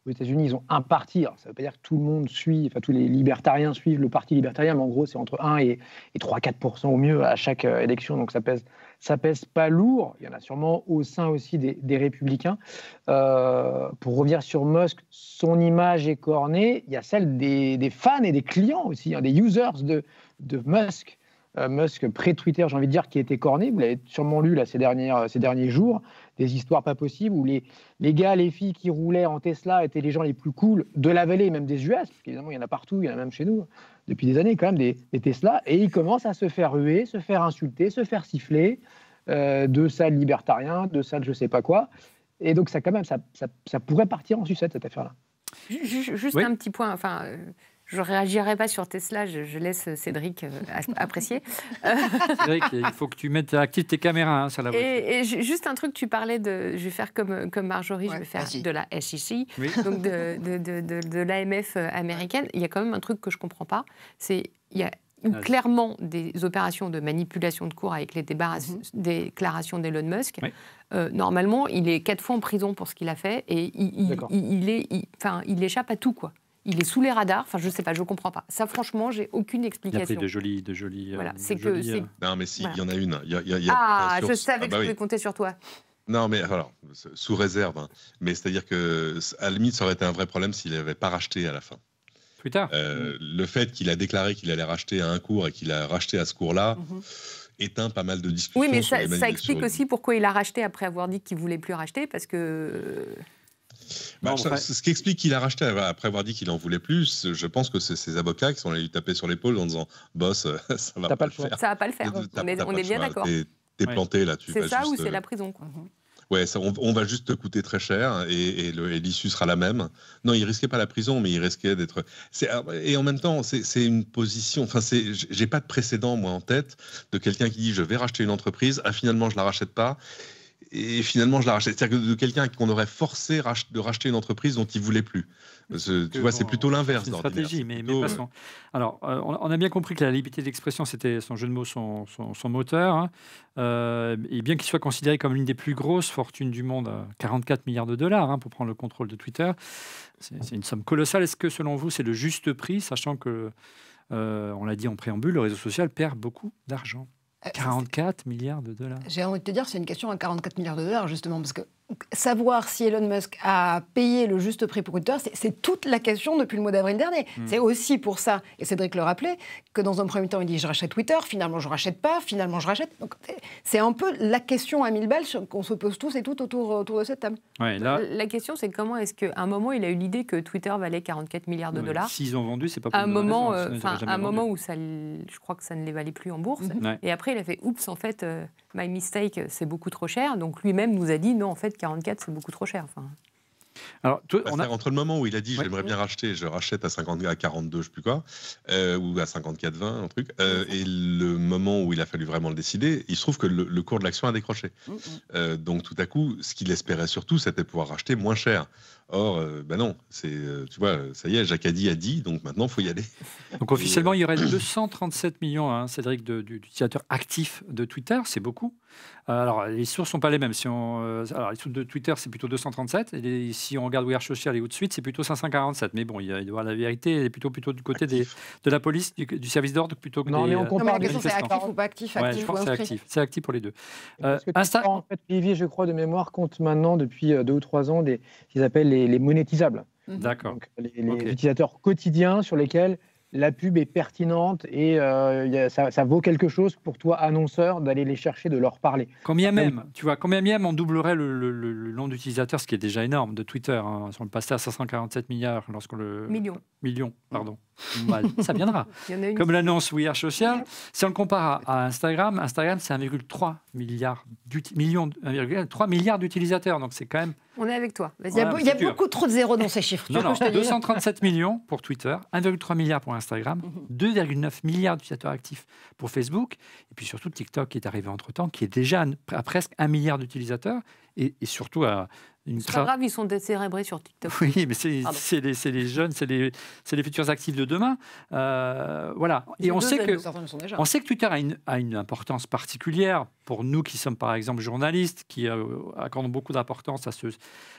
Aux États-Unis, ils ont un parti. ça veut pas dire que tout le monde suit, enfin, tous les libertariens suivent le parti libertarien, mais en gros, c'est entre 1 et, et 3-4% au mieux à chaque élection. Donc, ça pèse ça pèse pas lourd. Il y en a sûrement au sein aussi des, républicains. Euh, pour revenir sur Musk, son image est cornée. Il y a celle des, fans et des clients aussi, hein, des users de, Musk. Euh, Musk pré-Twitter, j'ai envie de dire, qui était corné. Vous l'avez sûrement lu là, ces, dernières, ces derniers jours des histoires pas possibles où les, les gars, les filles qui roulaient en Tesla étaient les gens les plus cool de la vallée, même des US, parce qu'évidemment, il y en a partout, il y en a même chez nous, depuis des années quand même, des, Tesla, et ils commencent à se faire huer, se faire insulter, se faire siffler, euh, de salles libertariens, de ça je sais pas quoi. Et donc, ça, quand même, ça, pourrait partir en sucette, cette affaire-là. Juste un petit point, enfin, euh, je ne réagirai pas sur Tesla, je, laisse Cédric euh, apprécier. *laughs* Cédric, il faut que tu mettes, actives tes caméras hein, Et, juste un truc, tu parlais de, je vais faire comme, euh, comme Marjorie, je vais faire de la SEC, donc de, de, de, l'AMF euh, américaine. Il y a quand même un truc que je comprends pas, c'est il y a clairement des opérations de manipulation de cours avec les mhm. déclarations d'Elon Musk. normalement, il est quatre fois en prison pour ce qu'il a fait et il, il, il, est, enfin, il échappe à tout, quoi il est sous les radars. Enfin, je sais pas, je comprends pas. Ça, franchement, j'ai aucune explication. Il a pris de jolies. De jolies euh, c'est que. Euh, non, mais si, il y en a une. ah, je savais ah, que bah je pouvais compter sur toi. Non, mais alors, sous réserve. Hein. Mais c'est-à-dire que, à limite, ça aurait été un vrai problème s'il n'avait pas racheté à la fin. Plus tard. Euh, le fait qu'il a déclaré qu'il allait racheter à un cours et qu'il a racheté à ce cours-là. Mhm. éteint pas mal de discussions. Oui, mais ça, explique aussi pourquoi il a racheté après avoir dit qu'il voulait plus racheter, parce que ce qui explique qu'il a racheté après avoir dit qu'il en voulait plus. Je pense que c'est ses avocats qui sont allés lui taper sur l'épaule en disant Boss, *laughs* ça va pas, le faire. Ça va pas le faire. On est, bien d'accord. T'es es planté là. C'est ça ou c'est euh, la prison mhm. Ouais, on, va juste te coûter très cher et, et l'issue sera la même. Non, il risquait pas la prison, mais il risquait d'être. Ah, et en même temps, c'est une position. Enfin, j'ai pas de précédent moi en tête de quelqu'un qui dit je vais racheter une entreprise, ah finalement je la rachète pas et finalement je la rachète. C'est-à-dire que de quelqu'un qu'on aurait forcé de racheter une entreprise dont il voulait plus. tu vois, c'est plutôt l'inverse. C'est une stratégie, mais, passons. Euh, Alors, euh, on a bien compris que la liberté d'expression, c'était son jeu de mots, son, moteur. Hein. Euh, et bien qu'il soit considéré comme l'une des plus grosses fortunes du monde, 44 milliards de dollars hein, pour prendre le contrôle de Twitter, c'est une somme colossale. Est-ce que, selon vous, c'est le juste prix, sachant que, on l'a dit en préambule, le réseau social perd beaucoup d'argent 44 euh, milliards de dollars. J'ai envie de te dire, c'est une question à 44 milliards de dollars, justement, parce que savoir si Elon Musk a payé le juste prix pour Twitter, c'est toute la question depuis le mois d'avril dernier. Hmm. C'est aussi pour ça, et Cédric le rappelait, que dans un premier temps, il dit je rachète Twitter, finalement je rachète pas, finalement je rachète. Donc c'est un peu la question à mille balles qu'on se pose tous et tout autour, autour de cette table. La question c'est comment est-ce qu'à un moment il a eu l'idée que Twitter valait 44 milliards de dollars S'ils ont vendu, c'est pas pour un moment, raison, euh, un moment où ça, je crois que ça ne les valait plus en bourse. Mm-hmm. Et après il a fait oups en fait. Euh, My Mistake, c'est beaucoup trop cher. Donc lui-même nous a dit non, en fait, 44, c'est beaucoup trop cher. Enfin... Alors, bah, on a... Entre le moment où il a dit j'aimerais bien racheter, je rachète à, 50, à 42, je ne sais plus quoi, euh, ou à 54, 20, un truc, euh, et le moment où il a fallu vraiment le décider, il se trouve que le, cours de l'action a décroché. Mm, mm. Euh, donc tout à coup, ce qu'il espérait surtout, c'était pouvoir racheter moins cher. Or, ben non, c'est, euh, tu vois, euh, ça y est, Jacques a dit, donc maintenant, il faut y aller. *laughs* Donc officiellement, il y aurait 237 millions, hein, Cédric, d'utilisateurs actifs de Twitter, c'est beaucoup. Euh, alors, les sources sont pas les mêmes. Si on, euh, alors, les sources de Twitter, c'est plutôt 237. Et si on regarde We Are Social et où de suite, c'est plutôt 547. Mais bon, il, il doit la vérité est plutôt, plutôt du côté des, de la police, du, service d'ordre, plutôt que non, Mais on euh, compare non, la question, c'est actif ou pas actif, actif je pense c'est actif. C'est actif pour les deux. Euh, Insta... En fait, Olivier, je crois, de mémoire, compte maintenant depuis deux ou trois ans des, ce qu'ils appellent les, les monétisables. D'accord. Les, utilisateurs quotidiens sur lesquels la pub est pertinente et euh, ça, vaut quelque chose pour toi, annonceur, d'aller les chercher, de leur parler. Combien même, tu vois, combien même on doublerait le, nombre d'utilisateurs, ce qui est déjà énorme, de Twitter. Hein, on le passait à 547 milliards lorsqu'on le... Millions. Millions, pardon. *laughs* ça viendra. Comme l'annonce We Are Social. Si on le compare à, Instagram, Instagram, c'est 1,3 milliard, 1,3 milliard d'utilisateurs. Donc c'est quand même on est avec toi. Il y a, beaucoup trop de zéros dans ces *laughs* chiffres. Non, non, 237 millions pour Twitter, 1,3 milliard pour Instagram, 2,9 mhm. milliards d'utilisateurs actifs pour Facebook, et puis surtout TikTok qui est arrivé entre-temps, qui est déjà à presque un milliard d'utilisateurs, et, surtout à une... C'est grave, ils sont décérébrés sur TikTok. Oui, mais c'est les, jeunes, c'est les, les, futurs actifs de demain. Euh, voilà. Et on sait, que, on sait que Twitter a une, a une importance particulière pour nous qui sommes par exemple journalistes, qui euh, accordons beaucoup d'importance à ce,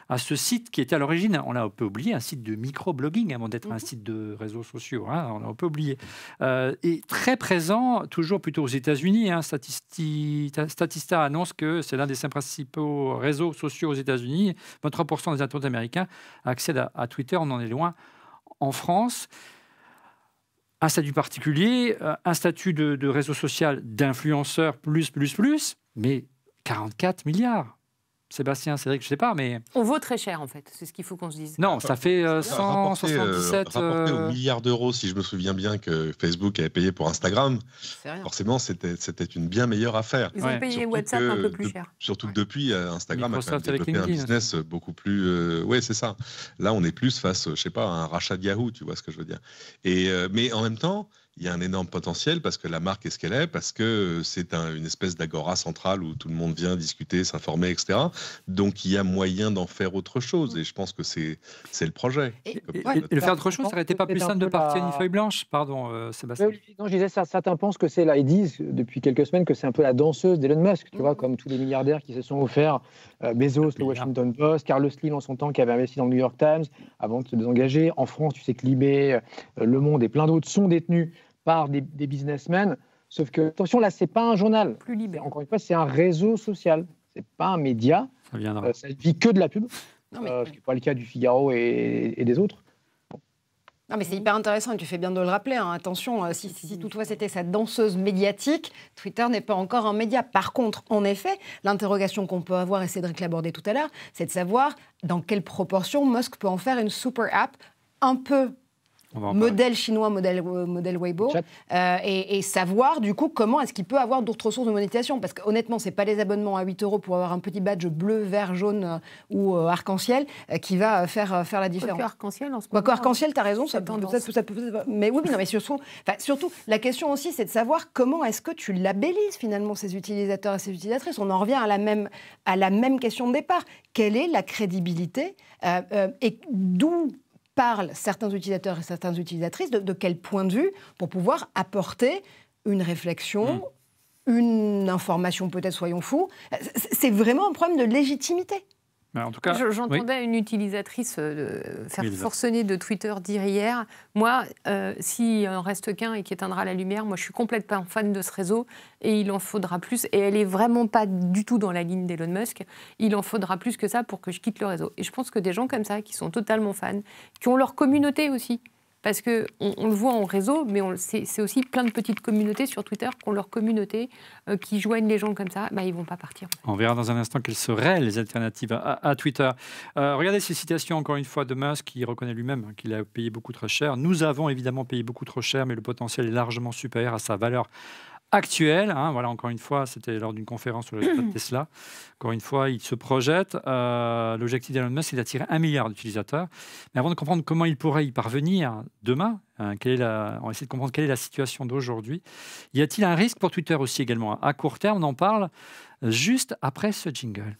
à ce site qui était à l'origine, on l'a un peu oublié, un site de microblogging hein, avant d'être un mhm. site de réseaux sociaux, hein, on l'a un peu oublié. Euh, et très présent, toujours plutôt aux États-Unis, hein, Statista, annonce que c'est l'un des cinq principaux réseaux sociaux aux États-Unis, 23% des internautes américains accèdent à, à Twitter, on en est loin en France un statut particulier, euh, un statut de, réseau social d'influenceur, plus, plus, plus, mais 44 milliards. Sébastien, Cédric, je ne sais pas, mais... On vaut très cher, en fait, c'est ce qu'il faut qu'on se dise. Non, ça fait 177... Rapporté, milliards d'euros, si je me souviens bien, que Facebook avait payé pour Instagram, forcément, c'était une bien meilleure affaire. Ils ont payé WhatsApp un peu plus cher. Surtout que depuis, euh, Instagram a développé un business beaucoup plus... Euh, oui, c'est ça. Là, on est plus face, je ne sais pas, à un rachat de Yahoo, tu vois ce que je veux dire. Et, euh, mais en même temps il y a un énorme potentiel parce que la marque est ce qu'elle est, parce que c'est une espèce d'agora centrale où tout le monde vient discuter, s'informer, etc. Donc il y a moyen d'en faire autre chose et je pense que c'est, c'est le projet. Et, le faire autre chose, ça n'était pas plus simple de partir une feuille blanche, pardon euh, Sébastien. non, je disais, certains pensent que c'est là, ils disent depuis quelques semaines que c'est un peu la danseuse d'Elon Musk, tu mm. vois, comme tous les milliardaires qui se sont offerts, euh, Bezos, le Washington Post, Carlos Slim en son temps qui avait investi dans le New York Times avant de se désengager. En France, tu sais que Libé, euh, Le Monde et plein d'autres sont détenus par des, businessmen. Sauf que, attention, là, ce n'est pas un journal. Plus Encore une fois, c'est un réseau social. Ce n'est pas un média. Ça ne euh, vit que de la pub, non, mais... Euh, ce qui n'est pas le cas du Figaro et, des autres. Non, mais c'est hyper intéressant et tu fais bien de le rappeler. Hein. Attention, euh, si, toutefois c'était cette danseuse médiatique, Twitter n'est pas encore un média. Par contre, en effet, l'interrogation qu'on peut avoir, et Cédric l'abordait tout à l'heure, c'est de savoir dans quelle proportion Musk peut en faire une super app un peu modèle chinois, modèle, euh, modèle Weibo, euh, et, savoir du coup comment est-ce qu'il peut avoir d'autres sources de monétisation. Parce qu'honnêtement, ce n'est pas les abonnements à 8 euros pour avoir un petit badge bleu, vert, jaune euh, ou arc-en-ciel qui va faire, faire la différence. arc-en-ciel en ce moment. arc-en-ciel, tu as raison, ça peut, Mais oui, mais non, mais surtout, surtout, la question aussi, c'est de savoir comment est-ce que tu labellises finalement ces utilisateurs et ces utilisatrices. On en revient à la même, à la même question de départ. Quelle est la crédibilité et d'où parlent certains utilisateurs et certaines utilisatrices, de, quel point de vue, pour pouvoir apporter une réflexion, mm. une information peut-être, soyons fous. C'est vraiment un problème de légitimité. Bah, j'entendais une utilisatrice euh, faire de Twitter dire hier, moi, euh, s'il en reste qu'un et qui éteindra la lumière, moi, je suis complètement fan de ce réseau et il en faudra plus. Et elle n'est vraiment pas du tout dans la ligne d'Elon Musk. Il en faudra plus que ça pour que je quitte le réseau. Et je pense que des gens comme ça, qui sont totalement fans, qui ont leur communauté aussi, parce qu'on on le voit en réseau, mais c'est aussi plein de petites communautés sur Twitter qui ont leur communauté, euh, qui joignent les gens comme ça, bah, ils vont pas partir. On verra dans un instant quelles seraient les alternatives à, Twitter. Euh, regardez ces citations encore une fois de Musk, qui reconnaît lui-même hein, qu'il a payé beaucoup trop cher. Nous avons évidemment payé beaucoup trop cher, mais le potentiel est largement supérieur à sa valeur actuel. Hein, voilà, encore une fois, c'était lors d'une conférence sur le *clears throat* Tesla. Encore une fois, il se projette. Euh, l'objectif d'Elon Musk est d'attirer un milliard d'utilisateurs. Mais avant de comprendre comment il pourrait y parvenir demain, hein, on va essayer de comprendre quelle est la situation d'aujourd'hui. Y a-t-il un risque pour Twitter aussi également À court terme, on en parle juste après ce jingle.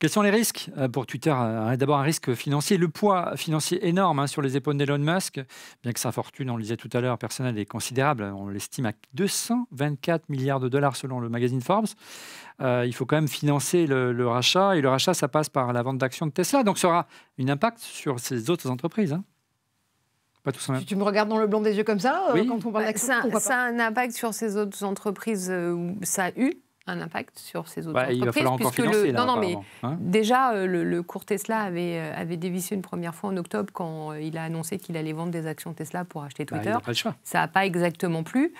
Quels sont les risques euh, pour Twitter euh, D'abord un risque financier, le poids financier énorme hein, sur les épaules d'Elon Musk, bien que sa fortune, on le disait tout à l'heure, personnelle est considérable, on l'estime à 224 milliards de dollars selon le magazine Forbes. Euh, il faut quand même financer le, rachat, et le rachat, ça passe par la vente d'actions de Tesla, donc ça aura un impact sur ces autres entreprises. Hein. Pas tout tu, me regardes dans le blanc des yeux comme ça quand on parle bah, de Ça, ça a un impact sur ces autres entreprises où ça a eu un impact sur ces autres entreprises. puisque non, non, mais hein déjà, euh, le, court cours Tesla avait, euh, avait dévissé une première fois en octobre quand euh, il a annoncé qu'il allait vendre des actions Tesla pour acheter bah, Twitter. Bah, a Ça n'a pas exactement plu.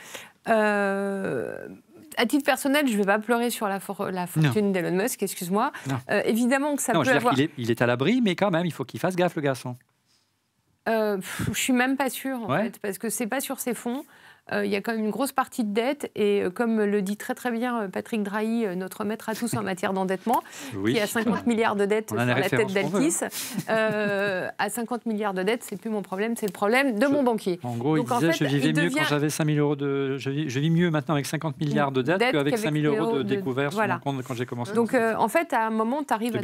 Euh, à titre personnel, je ne vais pas pleurer sur la, la fortune d'Elon Musk, excuse-moi. évidemment que ça peut il, est, à l'abri, mais quand même, il faut qu'il fasse gaffe, le garçon. Je ne suis même pas sûre, en fait, parce que c'est pas sur ses fonds. Euh, il y a quand même une grosse partie de dette. Et euh, comme le dit très très bien euh, Patrick Drahi, notre maître à tous en matière d'endettement, qui a 50 milliards de dettes sur la tête d'Altis, hein. à 50 milliards de dettes, c'est plus mon problème, c'est le problème de mon banquier. En gros, il disait, en je vivais mieux quand j'avais 5 euros de... Je vis, mieux maintenant avec 50 milliards de dettes, qu'avec 5 000 euros de, découvert sur mon compte quand j'ai commencé. Donc en fait, à un moment, tu arrives,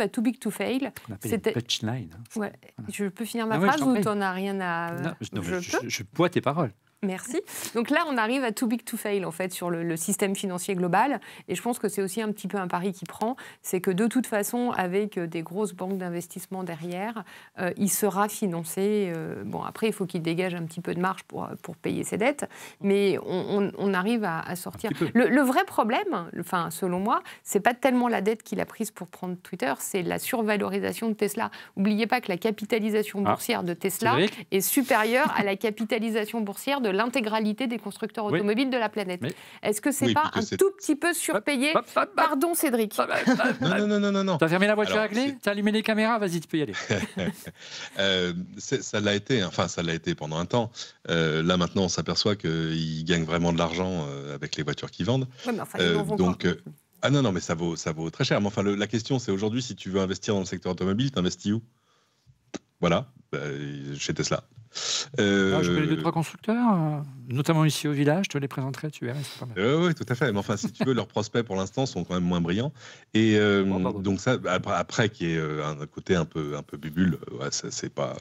à too big to fail. On hein. Ouais. Je peux finir ma ah phrase ou tu n'en as rien à... je, je, tes paroles. Merci. Donc là, on arrive à too big to fail, en fait, sur le, système financier global. Et je pense que c'est aussi un petit peu un pari qui prend. C'est que de toute façon, avec euh, des grosses banques d'investissement derrière, euh, il sera financé. Euh, bon, après, il faut qu'il dégage un petit peu de marge pour, pour payer ses dettes. Mais on, arrive à, sortir. Le, vrai problème, enfin, selon moi, c'est pas tellement la dette qu'il a prise pour prendre Twitter, c'est la survalorisation de Tesla. N'oubliez pas que la capitalisation ah. boursière de Tesla est supérieure à la capitalisation boursière de l'intégralité des constructeurs automobiles de la planète. Est-ce que c'est pas un tout petit peu surpayé Pardon, Cédric. non, non, non, non, T'as fermé la voiture à clé T'as allumé les caméras Vas-y, tu peux y aller. *laughs* Euh, ça l'a été, hein. enfin, ça l'a été pendant un temps. Euh, là, maintenant, on s'aperçoit qu'ils gagnent vraiment de l'argent euh, avec les voitures qu'ils vendent. donc. ah non, non, mais ça vaut, ça vaut très cher. Mais enfin, la question, c'est aujourd'hui, si tu veux investir dans le secteur automobile, investis où voilà, bah, chez Tesla. Ah, euh... deux, trois constructeurs, euh, notamment ici au village, je te les présenterai, tu verras. Euh, oui, tout à fait. Mais enfin, si tu veux, leurs prospects pour l'instant sont quand même moins brillants. Et euh, oh, donc, ça, après, qui est un côté un peu, un peu bubule, ça, c'est pas,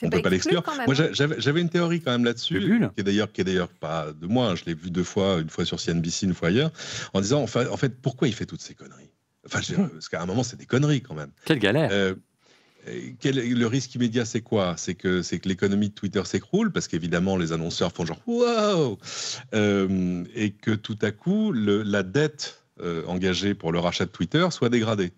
on ne peut pas l'exclure. Moi, j'avais une théorie quand même là-dessus, qui d'ailleurs qui est d'ailleurs pas de moi, hein. je l'ai vu deux fois, une fois sur CNBC, une fois ailleurs, en disant en fait, en fait pourquoi il fait toutes ces conneries Enfin, mmh. parce qu'à un moment, c'est des conneries quand même. Quelle galère euh, le risque immédiat, c'est quoi C'est que, que l'économie de Twitter s'écroule, parce qu'évidemment, les annonceurs font genre Wow euh, Et que tout à coup, la dette euh, engagée pour le rachat de Twitter soit dégradée.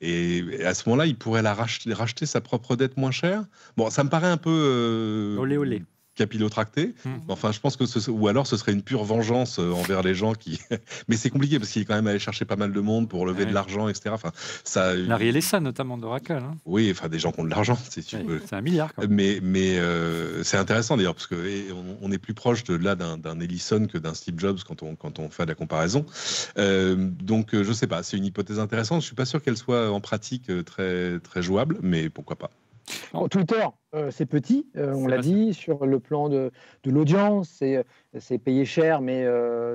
Et à ce moment-là, il pourrait la racheter, sa propre dette moins chère. Bon, ça me paraît un peu. olé, olé capillotracté. tracté mhm. Enfin, je pense que ce, ou alors ce serait une pure vengeance euh, envers les gens qui. *laughs* Mais c'est compliqué parce qu'il est quand même allé chercher pas mal de monde pour lever de l'argent, etc. Enfin, ça. Euh, Larry notamment d'Oracle. Hein. Oui, enfin des gens qui ont de l'argent, si tu C'est un milliard. Mais euh, c'est intéressant d'ailleurs parce que on, est plus proche de là d'un Ellison que d'un Steve Jobs quand on fait la comparaison. donc je sais pas, c'est une hypothèse intéressante. Je suis pas sûr qu'elle soit en pratique très très jouable, mais pourquoi pas. Twitter, euh, c'est petit, euh, on l'a dit, sur le plan de, l'audience, euh, c'est payé cher, mais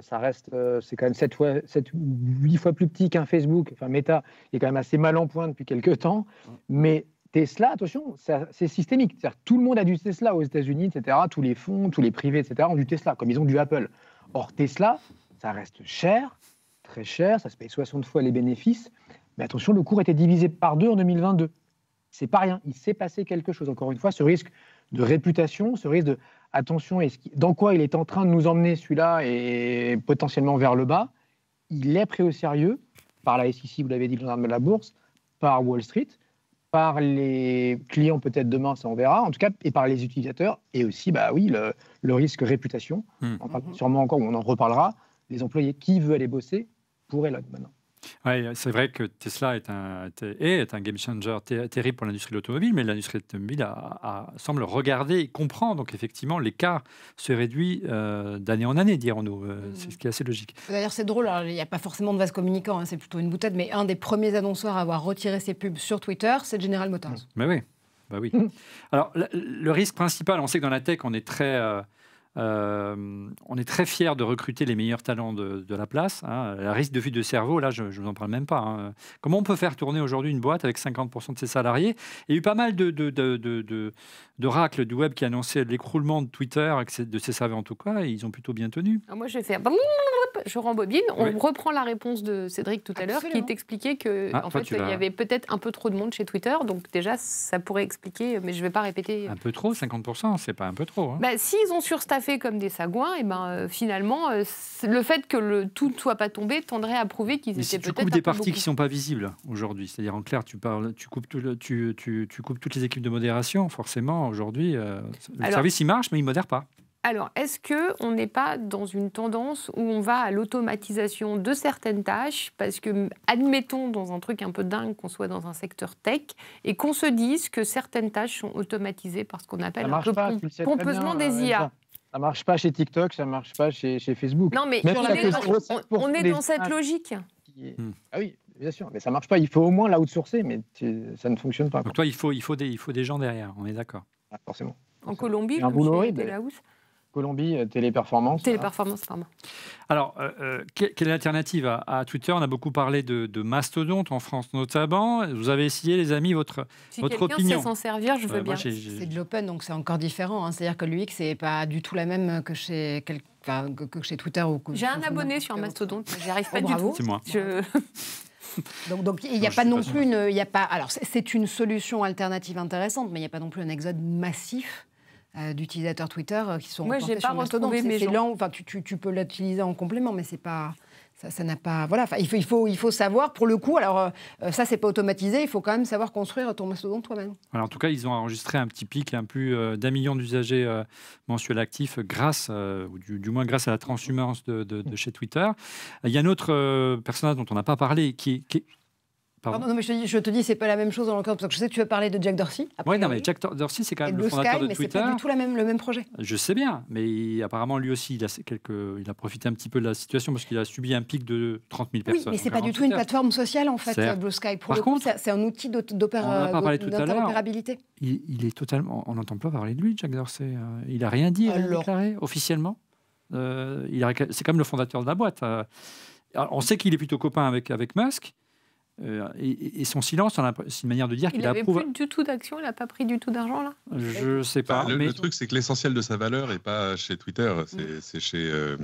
ça reste, c'est quand même 7 fois, 7, 8 fois plus petit qu'un Facebook. Enfin, Meta est quand même assez mal en point depuis quelques temps. Mais Tesla, attention, c'est systémique. c'est-à-dire Tout le monde a du Tesla aux États-Unis, etc. Tous les fonds, tous les privés, etc. ont du Tesla, comme ils ont du Apple. Or, Tesla, ça reste cher, très cher, ça se paye 60 fois les bénéfices. Mais attention, le cours était divisé par deux en 2022 c'est pas rien. Il s'est passé quelque chose. Encore une fois, ce risque de réputation, ce risque de attention, dans quoi il est en train de nous emmener celui-là et potentiellement vers le bas, il est pris au sérieux par la SEC, vous l'avez dit, le de la bourse, par Wall Street, par les clients peut-être demain, ça on verra, en tout cas, et par les utilisateurs, et aussi, bah oui, le, risque réputation, mmh. sûrement encore, on en reparlera, les employés, qui veulent aller bosser pour Elon maintenant oui, c'est vrai que Tesla est un, est un game changer terrible pour l'industrie de l'automobile, mais l'industrie de l'automobile semble regarder et comprendre. Donc, effectivement, l'écart se réduit euh, d'année en année, dirons-nous. Euh, mmh. c'est ce qui est assez logique. D'ailleurs, c'est drôle, hein, il n'y a pas forcément de vase communicant, hein, c'est plutôt une boutade, mais un des premiers annonceurs à avoir retiré ses pubs sur Twitter, c'est General Motors. Mmh. Mais oui, bah oui. Mmh. Alors, le, risque principal, on sait que dans la tech, on est très. Euh, euh, on est très fier de recruter les meilleurs talents de, la place. Hein. La risque de fuite de cerveau, là, je ne vous en parle même pas. Hein. Comment on peut faire tourner aujourd'hui une boîte avec 50% de ses salariés Il y a eu pas mal d'oracles de, de, du web qui annonçaient l'écroulement de Twitter, de ses serveurs en tout cas, et ils ont plutôt bien tenu. Ah, moi, je vais faire je rembobine. On reprend la réponse de Cédric tout à l'heure qui t'expliquait que ah, il y avait peut-être un peu trop de monde chez Twitter. Donc déjà, ça pourrait expliquer, mais je ne vais pas répéter. Un peu trop, 50%, c'est pas un peu trop. Hein. Bah, S'ils ont surstaffé comme des sagouins, et eh ben, euh, finalement, euh, le fait que le tout ne soit pas tombé tendrait à prouver qu'ils étaient peut-être. Tu coupes des parties qui ne sont pas visibles aujourd'hui. C'est-à-dire, en clair, tu, parles, tu, coupes, toutes les équipes de modération. Forcément, aujourd'hui, euh, le service, il marche, mais il ne modère pas. Alors, est-ce que on n'est pas dans une tendance où on va à l'automatisation de certaines tâches Parce que, admettons, dans un truc un peu dingue, qu'on soit dans un secteur tech et qu'on se dise que certaines tâches sont automatisées par ce qu'on appelle pompeusement des euh, IA. Ça marche pas chez TikTok, ça marche pas chez, Facebook. Non, mais on, est dans, cette logique. Hmm. Ah oui, bien sûr, mais ça marche pas. Il faut au moins l'outsourcer, mais ça ne fonctionne pas. Pour toi, il faut, il, faut des, il faut des gens derrière, on est d'accord. Ah, forcément. En Colombie, un boulot horrible. Colombie, euh, Téléperformance. Téléperformance, pardon. Alors, euh, euh, quelle, est l'alternative à, Twitter On a beaucoup parlé de, de, mastodonte en France notamment. Vous avez essayé, les amis, votre, si votre opinion. Si s'en servir, je veux bien. C'est de l'open, donc c'est encore différent. Hein. C'est-à-dire que l'UX n'est pas du tout la même que chez que, chez Twitter ou J'ai un abonné sur Mastodonte, j'y arrive oh, pas du tout. C'est moi. *laughs* Donc, il n'y a pas non plus une, il a pas. Alors, c'est une solution alternative intéressante, mais il n'y a pas non plus un exode massif euh, d'utilisateurs Twitter euh, qui sont Moi, j'ai pas retrouvé mes gens. Lent, enfin, tu, peux l'utiliser en complément, mais c'est pas ça n'a pas voilà il faut, il faut il faut savoir pour le coup alors euh, ça c'est pas automatisé il faut quand même savoir construire ton mastodonte toi-même en tout cas ils ont enregistré un petit pic un plus d'un million d'usagers mensuels actifs grâce ou du, moins grâce à la transhumance de, mm. chez Twitter il y a un autre personnage dont on n'a pas parlé qui, qui non, mais je te dis, je te c'est pas la même chose encore, parce que je sais que tu as parlé de Jack Dorsey. Oui, non, mais Jack Dorsey, c'est quand même le fondateur Sky, de mais n'est pas du tout la même, le même projet. Je sais bien, mais apparemment, lui aussi, il a, il a profité un petit peu de la situation parce qu'il a subi un pic de 30 000 personnes. Oui, mais c'est pas du tout une plateforme sociale, en fait, Blue Sky. Pour le coup, c'est un outil d'interopérabilité. Il, il, est totalement. On n'entend pas parler de lui, Jack Dorsey. Euh, il n'a rien dit, euh, il a déclaré officiellement. c'est quand même le fondateur de la boîte. Euh. on sait qu'il est plutôt copain avec, avec Musk. Euh, et, son silence, c'est une manière de dire qu'il approuve. Il n'avait plus du tout d'action, il n'a pas pris du tout d'argent là. Je sais pas. le, truc, c'est que l'essentiel de sa valeur n'est pas chez Twitter, c'est mm. chez, euh,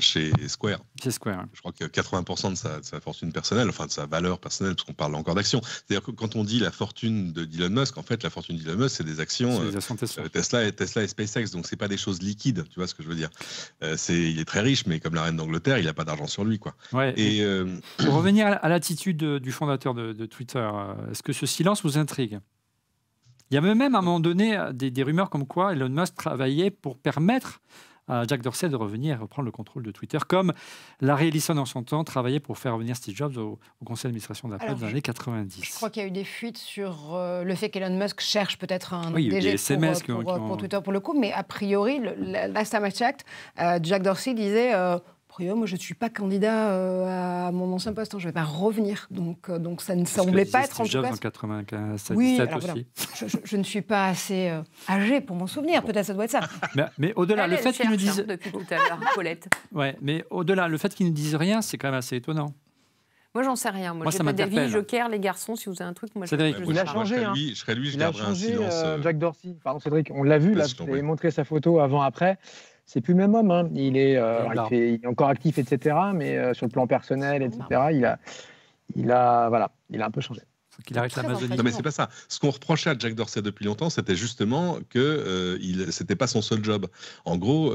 chez Square. Chez Square. Je crois que 80% de sa, sa, fortune personnelle, enfin de sa valeur personnelle, parce qu'on parle encore d'action. C'est-à-dire que quand on dit la fortune de Elon Musk, en fait, la fortune d'Elon Musk, c'est des actions, euh, des actions Tesla. Tesla. et Tesla et SpaceX. Donc c'est pas des choses liquides, tu vois ce que je veux dire. il est très riche, mais comme la reine d'Angleterre, il n'a pas d'argent sur lui, quoi. et, pour revenir à l'attitude du fondateur de, Twitter. Euh, est-ce que ce silence vous intrigue Il y avait même à un moment donné des, rumeurs comme quoi Elon Musk travaillait pour permettre à Jack Dorsey de revenir et reprendre le contrôle de Twitter, comme Larry Ellison en son temps travaillait pour faire revenir Steve Jobs au, conseil d'administration d'Apple dans les années 90. Je crois qu'il y a eu des fuites sur euh, le fait qu'Elon Musk cherche peut-être un oui, DG pour, euh, pour, Twitter pour le coup, mais a priori, le, Last Time I checked, Jack Dorsey disait priori, moi, je ne suis pas candidat euh, à mon ancien poste, hein, je ne vais pas revenir. Donc, euh, donc ça ne semblait pas être en tout en 95, oui, alors aussi. Voilà. Je, ne suis pas assez euh, âgée pour m'en souvenir, peut-être ça doit être ça. *laughs* Mais, mais au-delà, le fait qu'ils nous disent. Depuis tout à l'heure, Paulette. *laughs* Ouais, mais au-delà, le fait qu'ils ne disent rien, c'est quand même assez étonnant. Moi, j'en sais rien. Moi, moi ça m'interpelle. Je care les garçons. Si vous avez un truc, moi, je, Cédric, je, il a changé. je hein. lui, je lui, je il a changé. Euh, Jack Dorsey. Pardon, Cédric. On l'a vu. Là, vous avez montré sa photo avant, après c'est plus le même homme. Hein. Euh, il, est, encore actif, etc. Mais euh, sur le plan personnel, etc. Il a, il a, voilà, il a un peu changé. mais c'est pas ça. Ce qu'on reprochait à Jack Dorsey depuis longtemps, c'était justement que euh, il, c'était pas son seul job. En gros,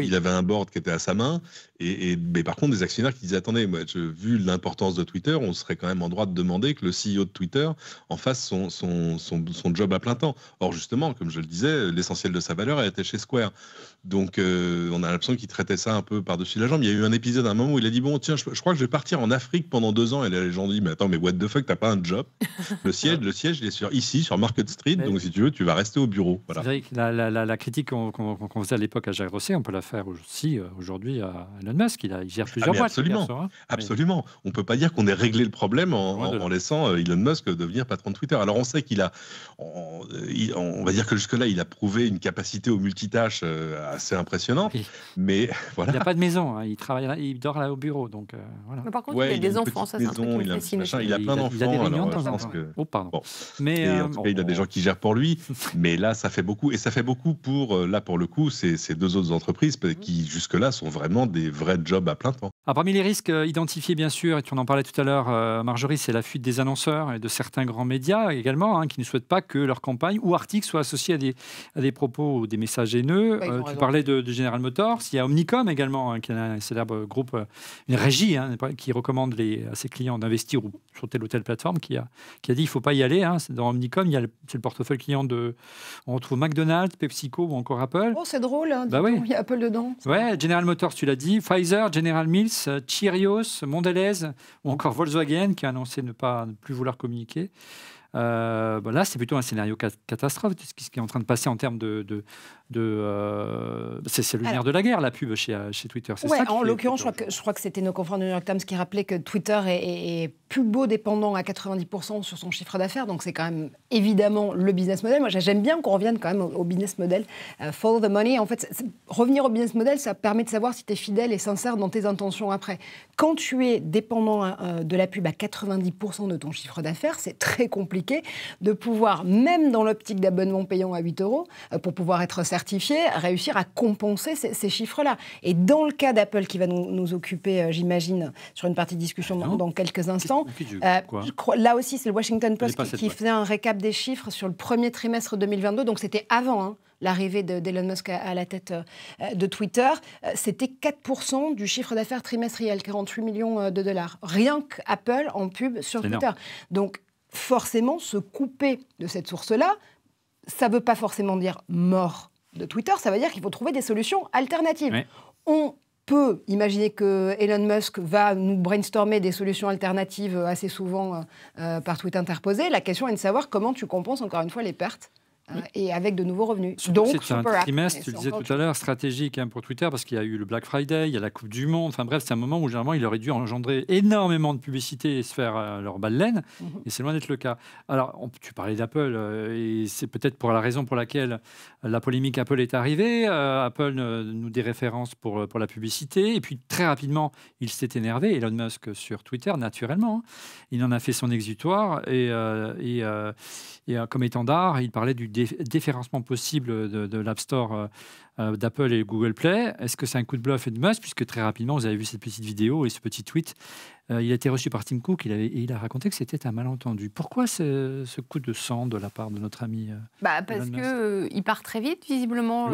il avait un board qui était à sa main, et, mais par contre, des actionnaires qui disent attendez, moi, vu l'importance de Twitter, on serait quand même en droit de demander que le CEO de Twitter en fasse son, son, son, son job à plein temps. Or, justement, comme je le disais, l'essentiel de sa valeur a été chez Square. Donc, euh, on a l'impression qu'il traitait ça un peu par-dessus la jambe. Il y a eu un épisode à un moment où il a dit Bon, tiens, je, crois que je vais partir en Afrique pendant deux ans. Et les gens disent dit Mais attends, mais what the fuck, t'as pas un job *laughs* Le siège, le siège, il est sur, ici, sur Market Street. Donc, si tu veux, tu vas rester au bureau. que la, critique qu'on faisait à l'époque à Jacques Rosset, on peut la faire aussi euh, aujourd'hui à Musk, il, gère ah, plusieurs Absolument, hein. absolument. On ne peut pas dire qu'on ait réglé le problème en, laissant euh, Elon Musk devenir patron de Twitter. Alors on sait qu'il a, on, va dire que jusque-là, il a prouvé une capacité au multitâche euh, assez impressionnante, mais *laughs* voilà. Il n'a pas de maison, hein. il, travaille il dort là au bureau, donc euh, Mais par contre, il, a des enfants, ça c'est il, a, il a plein d'enfants. Oh pardon. Mais il a des gens qui gèrent pour lui, *laughs* mais là, ça fait beaucoup, et ça fait beaucoup pour là pour le coup, ces deux autres entreprises mmh. qui jusque-là sont vraiment des vrai job à plein temps. Ah, parmi les risques euh, identifiés, bien sûr, et tu en parlais tout à l'heure, euh, Marjorie, c'est la fuite des annonceurs et de certains grands médias également, hein, qui ne souhaitent pas que leur campagne ou article soit associé à des, à des propos ou des messages haineux. Bah, euh, tu parlais de, General Motors, il y a Omnicom également, hein, qui est un célèbre groupe, une régie, hein, qui recommande les, à ses clients d'investir sur telle ou telle plateforme, qui a, qui a dit il ne faut pas y aller. Dans Omnicom, c'est le, le portefeuille client de. On retrouve McDonald's, PepsiCo ou encore Apple. Oh, c'est drôle, bah il y a Apple dedans. Ouais, General Motors, tu l'as dit, Pfizer, General Mills, Cheerios, Mondelez ou encore Volkswagen qui a annoncé ne pas plus vouloir communiquer. Euh, bah là, c'est plutôt un scénario catastrophe, ce qui est en train de passer en termes de, euh, c'est le de la guerre, la pub chez, euh, chez Twitter. c'est ça en l'occurrence, je, crois que c'était nos confrères du New York Times qui rappelaient que Twitter est, est beau dépendant à 90% sur son chiffre d'affaires. Donc c'est quand même évidemment le business model. Moi, j'aime bien qu'on revienne quand même au, business model. for euh, follow the money. En fait, revenir au business model, ça permet de savoir si tu es fidèle et sincère dans tes intentions après. Quand tu es dépendant hein, de la pub à 90% de ton chiffre d'affaires, c'est très compliqué de pouvoir, même dans l'optique d'abonnement payant à 8 euros, pour pouvoir être certain réussir à compenser ces, chiffres-là. Et dans le cas d'Apple, qui va nous, occuper, euh, j'imagine, sur une partie de discussion ah dans, quelques instants, euh, là aussi, c'est le Washington Post qui, faisait un récap des chiffres sur le premier trimestre 2022, donc c'était avant. Hein, l'arrivée d'Elon Musk à, la tête euh, de Twitter, c'était 4% du chiffre d'affaires trimestriel, 48 millions de dollars. Rien qu'Apple en pub sur Twitter. Donc forcément, se couper de cette source-là, ça ne veut pas forcément dire mort de Twitter, ça veut dire qu'il faut trouver des solutions alternatives. On peut imaginer que Elon Musk va nous brainstormer des solutions alternatives assez souvent euh, euh, par tweet interposé. La question est de savoir comment tu compenses encore une fois les pertes euh, et avec de nouveaux revenus. Donc, c'est un trimestre, tu le disais tout à l'heure, stratégique hein, pour Twitter, parce qu'il y a eu le Black Friday, il y a la Coupe du Monde. Enfin bref, c'est un moment où généralement il aurait dû engendrer énormément de publicité et se faire euh, leur baleine mhm. Et c'est loin d'être le cas. Alors, tu parlais d'Apple, euh, et c'est peut-être pour la raison pour laquelle la polémique Apple est arrivée. Apple nous des références pour, pour la publicité. Et puis très rapidement, il s'est énervé, Elon Musk, sur Twitter, naturellement. Hein. Il en a fait son exutoire. Et, et, et comme étendard, il parlait du déférencement possible de, l'App Store euh, euh, d'Apple et Google Play. Est-ce que c'est un coup de bluff et de must Puisque très rapidement, vous avez vu cette petite vidéo et ce petit tweet. Euh, il a été reçu par Tim Cook il avait, et il a raconté que c'était un malentendu. Pourquoi ce, coup de sang de la part de notre ami bah, Parce qu'il part très vite, visiblement,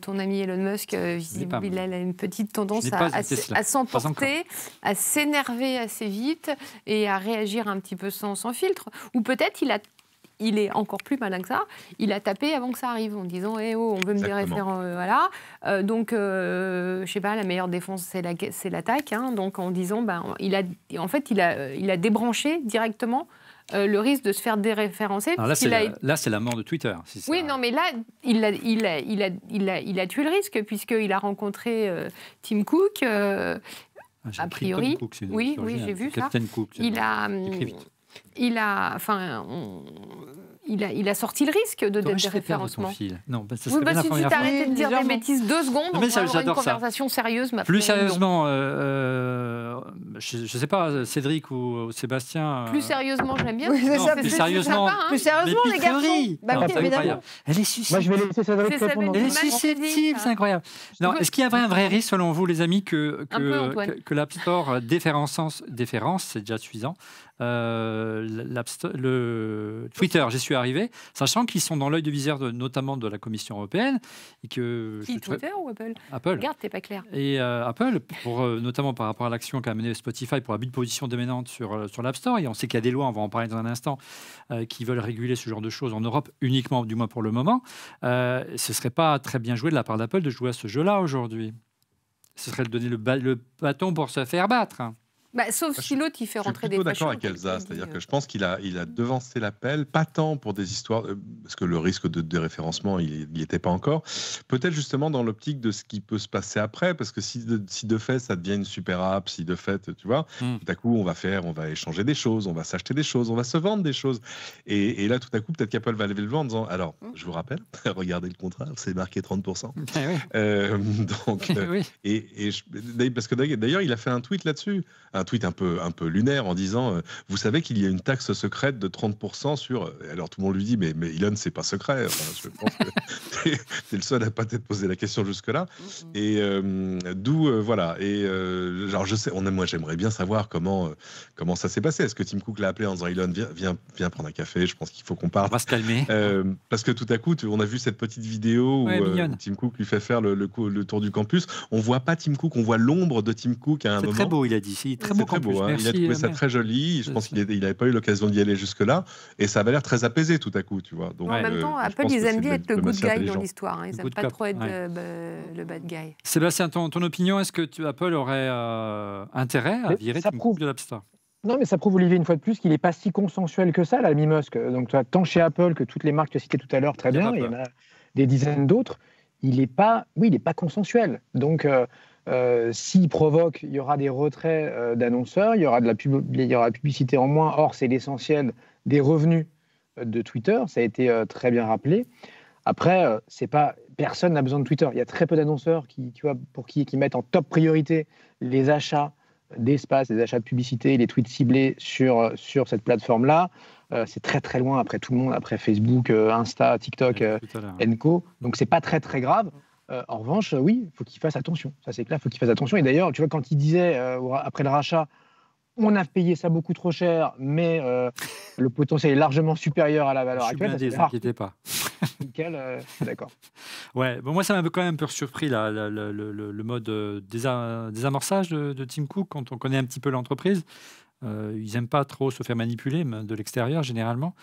ton ami Elon Musk. il a une petite tendance à, s'emporter, à s'énerver assez vite et à réagir un petit peu sans, sans filtre. Ou peut-être il a il est encore plus malin que ça. Il a tapé avant que ça arrive en disant Eh oh, on veut me déréférencer. Euh, voilà. Euh, donc, je euh, je sais pas, la meilleure défense, c'est l'attaque. Hein. Donc, en disant ben, il a, En fait, il a, il a débranché directement le risque de se faire déréférencer. là, c'est la, mort de Twitter. Oui, non, mais là, il a, il a, il a, tué le risque, puisqu'il a rencontré Tim Cook. Ah, a priori, oui, oui j'ai vu ça. il a, il a, enfin, il, a, il a, sorti le risque de d'être référencement. Fil. Non, que bah, ça oui, bah, bien si la tu t'arrêtes de dire des bêtises deux secondes, on avoir une conversation sérieuse Plus sérieusement, euh, euh, je ne sais pas, Cédric ou, Sébastien. Euh, plus sérieusement, j'aime bien. plus, sérieusement, plus sérieusement, les garçons. Bah, Elle est susceptible. Elle est susceptible, c'est incroyable. Est-ce qu'il y a un vrai risque, selon vous, les amis, que, que, que l'App déférence, c'est déjà suffisant, euh, le Twitter, j'y suis arrivé, sachant qu'ils sont dans l'œil de viseur notamment de la Commission européenne. Et que, Qui, Twitter ou Apple Apple. Regarde, pas clair. Et euh, Apple, euh, notamment par rapport à l'action qu'a menée Spotify pour abus de position déménante sur, sur l'App Store, et on sait qu'il y a des lois, on va en parler dans un instant, qui veulent réguler ce genre de choses en Europe uniquement, du moins pour le moment, Ce ce serait pas très bien joué de la part d'Apple de jouer à ce jeu-là aujourd'hui. Ce serait de donner le, bâton pour se faire battre. Bah, sauf si l'autre, il fait rentrer des Je suis d'accord avec Elsa, c'est-à-dire que je euh, pense qu'il a, il a devancé l'appel, pas tant pour des histoires, euh, parce que le risque de référencement il n'y était pas encore, peut-être justement dans l'optique de ce qui peut se passer après, parce que si de, fait, ça devient une super app, si de fait, tu vois, hmm. tout à coup, on va faire, on va échanger des choses, on va s'acheter des choses, on va se vendre des choses. Et, là, tout à coup, peut-être qu'Apple va lever le vent en disant, alors, hmm. je vous rappelle, *laughs* regardez le contrat, c'est marqué 30%. donc, et, parce que d'ailleurs, il a fait un tweet là-dessus un tweet un peu, un peu lunaire en disant euh, Vous savez qu'il y a une taxe secrète de 30% sur. Euh, Alors tout le monde lui dit Mais, mais Elon, c'est pas secret. C'est le seul à pas t'être posé la question jusque-là. Et euh, d'où, euh, voilà. Et euh, genre, je sais, on, moi, j'aimerais bien savoir comment, comment ça s'est passé. Est-ce que Tim Cook l'a appelé en disant Elon, viens, viens, prendre un café, je pense qu'il faut qu'on parle. »« On va se calmer. parce que tout à coup, on a vu cette petite vidéo où Tim Cook lui fait faire le, tour du campus. On voit pas Tim Cook, on voit l'ombre de Tim Cook à un moment. C'est très beau, il a dit. C'est très beau. Très beau hein. il a trouvé ça très joli. Je pense qu'il n'avait pas eu l'occasion d'y aller jusque-là. Et ça avait l'air très apaisé tout à coup, tu vois. Donc, en même temps, Apple, ils aiment bien être le good guy l'histoire. Hein. Ils n'aiment pas trop être le, bad guy. Sébastien, ton, ton opinion, est-ce que Apple aurait euh, intérêt à virer ça prouve... de l'App non, mais ça prouve, Olivier, une fois de plus, qu'il n'est pas si consensuel que ça, l'ami Musk. Donc, tant chez Apple que toutes les marques que tu as citées tout à l'heure, très bien, il y en a des dizaines d'autres, il n'est pas, oui, il pas consensuel. Donc, euh, euh, s'il provoque, il y aura des retraits d'annonceurs, il y aura de la pub il y aura publicité en moins. Or, c'est l'essentiel des revenus de Twitter, ça a été très bien rappelé. Après, euh, c'est pas personne n'a besoin de Twitter. Il y a très peu d'annonceurs qui, tu pour qui, qui mettent en top priorité les achats d'espace, les achats de publicité, les tweets ciblés sur, euh, cette plateforme-là. Euh, c'est très très loin après tout le monde, après Facebook, Insta, TikTok, Enco. Donc c'est pas très très grave. en revanche, oui, faut il faut qu'il fasse attention. Ça c'est clair, il faut qu'il fasse attention. Et d'ailleurs, tu vois, quand il disait après le rachat, on a payé ça beaucoup trop cher, mais euh, le potentiel est largement supérieur à la valeur Je actuelle. Ne vous inquiétez pas. Ah, nickel, euh, d'accord. *laughs* Ouais, bon, moi ça m'a quand même un peu surpris le, mode euh, désamorçage de, de, Tim Cook quand on connaît un petit peu l'entreprise. Euh, ils n'aiment pas trop se faire manipuler de l'extérieur, généralement.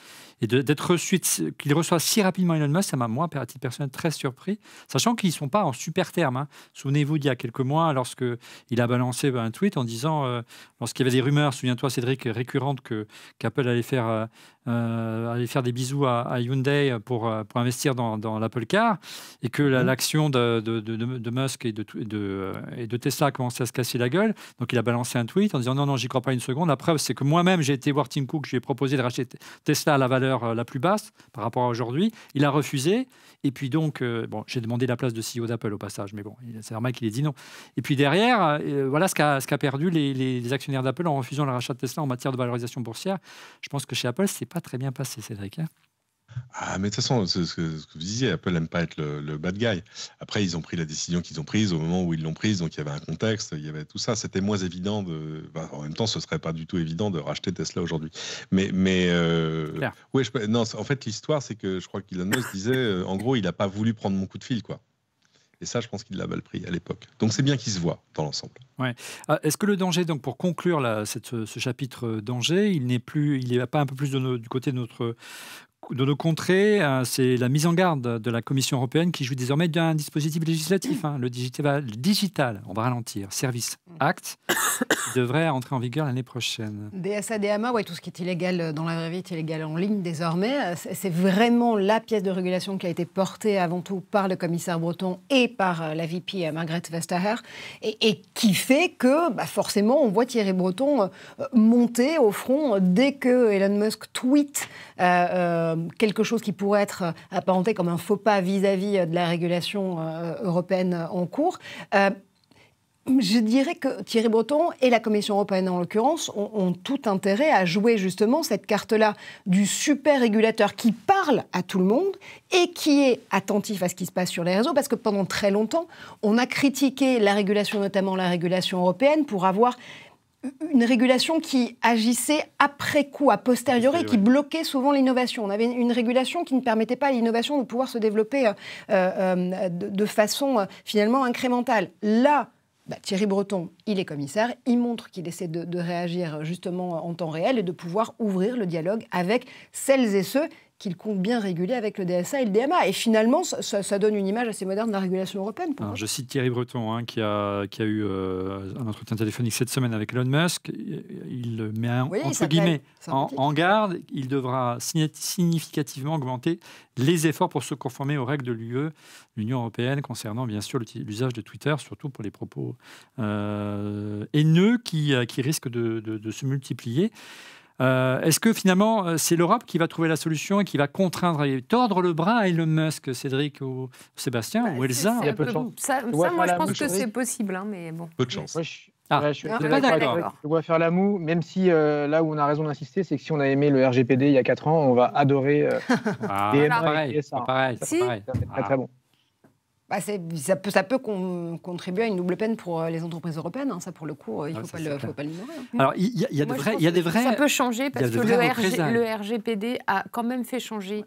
Et d'être reçu, qu'ils reçoivent si rapidement Elon Musk, ça m'a, moi, à titre personnel, très surpris. Sachant qu'ils ne sont pas en super terme. Hein. Souvenez-vous, d'il y a quelques mois, lorsque il a balancé ben, un tweet en disant, euh, lorsqu'il y avait des rumeurs, souviens-toi, Cédric, récurrentes, que, qu'Apple allait faire euh, euh, aller faire des bisous à, Hyundai pour, euh, pour investir dans, dans l'Apple Car, et que mhm. l'action de, de, Musk et de, et de euh, Tesla commençait à se casser la gueule. Donc il a balancé un tweet en disant non, non, j'y crois pas une seconde. La preuve, c'est que moi-même, j'ai été voir Tim Cook, je lui ai proposé de racheter Tesla à la valeur la plus basse par rapport à aujourd'hui. Il a refusé. Et puis donc, bon, j'ai demandé la place de CEO d'Apple au passage, mais bon, c'est normal qu'il ait dit non. Et puis derrière, voilà ce qu'a perdu les, les actionnaires d'Apple en refusant le rachat de Tesla en matière de valorisation boursière. Je pense que chez Apple, c'est pas très bien passé, Cédric. Hein. ah, mais de toute façon, ce, que vous disiez, Apple n'aime pas être le, bad guy. Après, ils ont pris la décision qu'ils ont prise au moment où ils l'ont prise, donc il y avait un contexte, il y avait tout ça. C'était moins évident bah, en même temps, ce serait pas du tout évident de racheter Tesla aujourd'hui. Mais, mais euh, non, en fait, l'histoire, c'est que je crois qu'il Musk disait, euh, en gros, il n'a pas voulu prendre mon coup de fil, quoi. Et ça, je pense qu'il l'a mal pris à l'époque. Donc c'est bien qu'il se voit dans l'ensemble. Ouais. Ah, est-ce que le danger, donc pour conclure ce chapitre euh, danger, il n'est plus, il a pas un peu plus du côté de notre de nos contrées, hein, c'est la mise en garde de la Commission européenne qui joue désormais d'un dispositif législatif, hein, le digital, digital, on va ralentir, Service Act, devrait entrer en vigueur l'année prochaine. DSA, DMA, ouais, tout ce qui est illégal euh, dans la vraie vie est illégal en ligne désormais. Euh, c'est vraiment la pièce de régulation qui a été portée avant tout par le commissaire Breton et par euh, la VP Margaret Vestager et, qui fait que bah, forcément on voit Thierry Breton monter au front dès que Elon Musk tweet quelque chose qui pourrait être apparenté comme un faux pas vis-à-vis de la régulation européenne en cours. Euh, je dirais que Thierry Breton et la Commission européenne en l'occurrence ont, tout intérêt à jouer justement cette carte-là du super régulateur qui parle à tout le monde et qui est attentif à ce qui se passe sur les réseaux parce que pendant très longtemps, on a critiqué la régulation, notamment la régulation européenne, pour avoir une régulation qui agissait après coup, à posteriori, qui bloquait souvent l'innovation. On avait une régulation qui ne permettait pas à l'innovation de pouvoir se développer euh, euh, de, façon euh, finalement incrémentale. Là, bah, Thierry Breton, il est commissaire, il montre qu'il essaie de réagir justement en temps réel et de pouvoir ouvrir le dialogue avec celles et ceux qu'il compte bien réguler avec le DSA et le DMA. Et finalement, ça, donne une image assez moderne de la régulation européenne. je cite Thierry Breton, hein, qui, a, qui, a, eu euh, un entretien téléphonique cette semaine avec Elon Musk. Il met un, en, garde. Il devra significativement augmenter les efforts pour se conformer aux règles de l'UE, l'Union européenne, concernant bien sûr l'usage de Twitter, surtout pour les propos euh, haineux euh, qui, risquent de, de se multiplier. Euh, est-ce que finalement, euh, c'est l'Europe qui va trouver la solution et qui va contraindre et tordre le bras à Elon Musk, Cédric ou Sébastien ou Elsa Ça, moi, je pense que c'est possible, hein, mais bon. Peu de chance. je... Ah, suis d'accord. Je faire la moue, même si euh, là où on a raison d'insister, c'est que si on a aimé le RGPD il y a 4 ans, on va adorer ah, *laughs* pareil, et ça. Pareil, pareil. Ça va être très, ah. très bon bah ça peut, ça peut contribuer à une double peine pour euh, les entreprises européennes. Hein. ça, pour le coup, euh, il ne ah, faut, faut, pas le hein. Alors, il y, a des, vrais, vrais. Ça peut changer parce que le, RGPD a quand même fait changer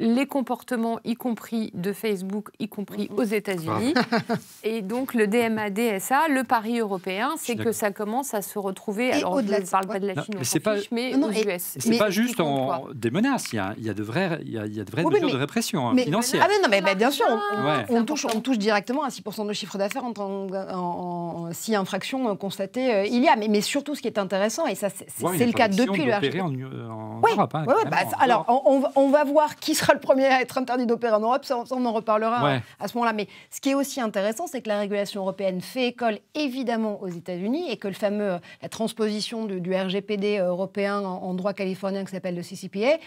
les comportements, y compris de Facebook, y compris mm-hmm. aux États-Unis. *laughs* Et donc, le DMA, DSA, le pari européen, c'est que ça commence à se retrouver. au alors, ne parle pas de la Chine, mais, aux et, C'est pas juste des menaces. Il y a, y a de vraies, il de, vraies mesures de répression hein, financière. Ah, mais non, mais bien sûr, on ah, touche on touche directement à 6% de chiffre d'affaires en, tant en, si infraction euh, constatée euh, il y a. Mais, mais, surtout, ce qui est intéressant, et ça c'est le cas depuis le hein, bah, RGPD. alors, on, va voir qui sera le premier à être interdit d'opérer en Europe, ça, on en reparlera à ce moment-là. Mais ce qui est aussi intéressant, c'est que la régulation européenne fait école évidemment aux États-Unis et que le fameux, euh, la transposition du, du RGPD européen en, droit californien qui s'appelle le CCPA,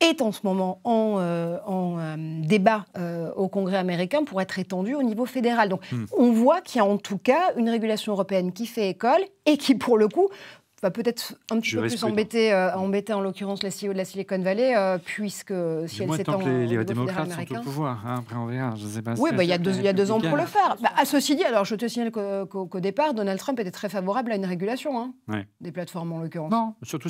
est en ce moment en, euh, euh, débat euh, au Congrès américain pour être étendu au niveau fédéral. Donc hmm. on voit qu'il y a en tout cas une régulation européenne qui fait école et qui pour le coup va peut-être un petit peu plus hein. embêter, euh, mm. embêter en l'occurrence la CEO de la Silicon Valley, euh, puisque si du elle s'étend. Les, les démocrates sont au pouvoir, hein, après on verra, je sais pas. Oui, bah, il y, a deux ans pour le faire. Bah, à ceci dit, alors je te signale qu'au, départ, Donald Trump était très favorable à une régulation hein, des plateformes en l'occurrence. Non, surtout,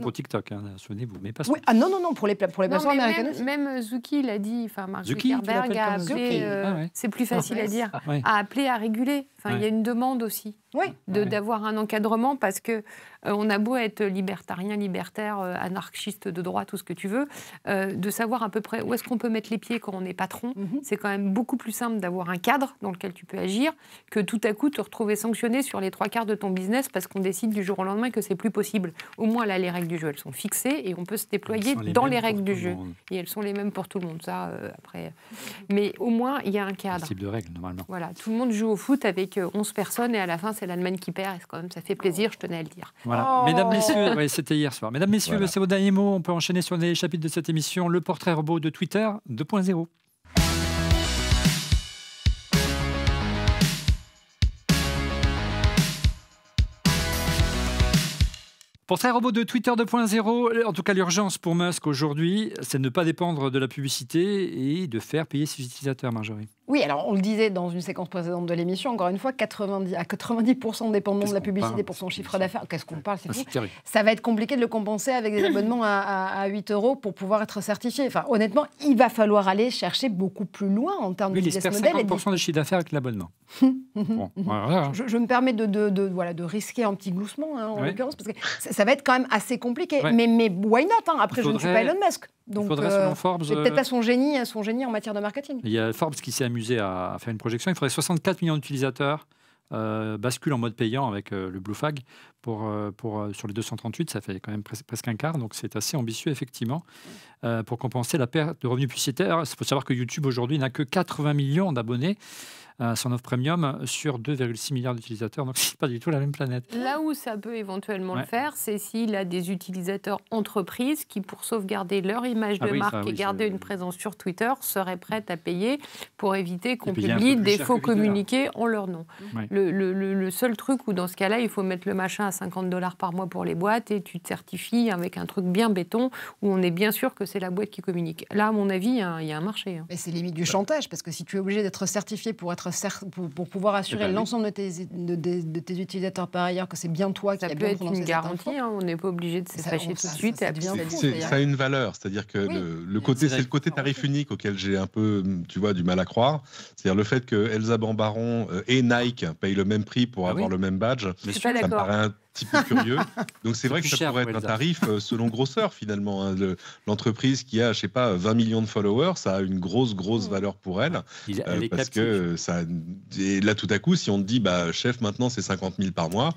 pour TikTok, hein, souvenez-vous, mais pas ça. ah non, non, non, pour les, pour les plateformes américaines. Même, même euh, Zuki l'a dit, enfin Mark Zuckerberg a appelé, ah c'est plus ah facile à dire, ah à appeler à réguler. Enfin, il y a une demande aussi. Ah oui, d'avoir un encadrement parce que euh, on a beau être libertarien, libertaire, euh, anarchiste de droite, tout ce que tu veux, euh, de savoir à peu près où est-ce qu'on peut mettre les pieds quand on est patron, mhm. c'est quand même beaucoup plus simple d'avoir un cadre dans lequel tu peux agir que tout à coup te retrouver sanctionné sur les trois quarts de ton business parce qu'on décide du jour au lendemain que c'est plus possible. Au moins là, les règles du jeu, elles sont fixées et on peut se déployer dans les règles du jeu et elles sont les mêmes pour tout le monde. Ça après, mais au moins il y a un cadre. Un type de règles normalement. Voilà, tout le monde joue au foot avec 11 personnes et à la fin c'est l'Allemagne qui perd. ça fait plaisir, je tenais à le dire. Voilà. Oh. Mesdames, Messieurs, c'était hier soir. Mesdames, Messieurs, c'est vos derniers mots. On peut enchaîner sur les chapitres de cette émission. Le portrait robot de Twitter 2.0. Portrait robot de Twitter 2.0, en tout cas l'urgence pour Musk aujourd'hui, c'est de ne pas dépendre de la publicité et de faire payer ses utilisateurs, Marjorie. Oui, alors on le disait dans une séquence précédente de l'émission, encore une fois, 90, à 90% dépendant de la publicité pour son chiffre d'affaires. Qu'est-ce qu'on parle C'est ah, fou. Ça va être compliqué de le compenser avec des *coughs* abonnements à, 8 euros pour pouvoir être certifié. Enfin, honnêtement, il va falloir aller chercher beaucoup plus loin en termes de business model. Il espère 50% de... chiffre d'affaires avec l'abonnement. *laughs* je, me permets de, voilà, de risquer un petit gloussement, hein, en l'occurrence, parce que ça, va être quand même assez compliqué. Mais, mais why not hein? Après, je ne suis pas Elon Musk. Donc, faudrait, euh, peut-être euh, pas son génie, hein, son génie en matière de marketing. Il y a Forbes qui s'est amusé à, faire une projection, il faudrait 64 millions d'utilisateurs euh, basculent en mode payant avec euh, le le Flag pour, euh, pour, euh, sur les 238, ça fait quand même presque un quart, donc c'est assez ambitieux effectivement pour compenser la perte de revenus publicitaires. Il faut savoir que YouTube aujourd'hui n'a que 80 millions d'abonnés son offre premium sur 2,6 milliards d'utilisateurs. Donc, *laughs* c'est pas du tout la même planète. Là où ça peut éventuellement le faire, c'est s'il a des utilisateurs entreprises qui, pour sauvegarder leur image ah de marque et garder une présence sur Twitter, seraient prêtes à payer pour éviter qu'on publie des faux communiqués en leur nom. Mm. Le, seul truc où, dans ce cas-là, il faut mettre le machin à 50 dollars par mois pour les boîtes et tu te certifies avec un truc bien béton où on est bien sûr que c'est la boîte qui communique. Là, à mon avis, il y, a un, marché. Hein. Mais c'est limite du chantage parce que si tu es obligé d'être certifié pour être pour, pouvoir assurer eh ben l'ensemble de tes, utilisateurs par ailleurs que c'est bien toi qui as bien prononcé une garantie, hein. on n'est pas obligé de se tout de suite. Ça, a une valeur, c'est-à-dire que le, côté, c'est le côté tarif unique auquel j'ai un peu, tu vois, du mal à croire. C'est-à-dire le fait que Elsa Bambaron euh, et Nike payent le même prix pour ah avoir le même badge. Je suis d'accord petit peu curieux. *laughs* Donc c'est vrai que ça pourrait être un tarif euh, selon grosseur finalement. Hein, l'entreprise qui a, je sais pas, 20 millions de followers, ça a une grosse, grosse valeur pour elle. Euh, parce que ça, et là tout à coup, si on te dit, bah, chef, maintenant c'est 50 000 par mois.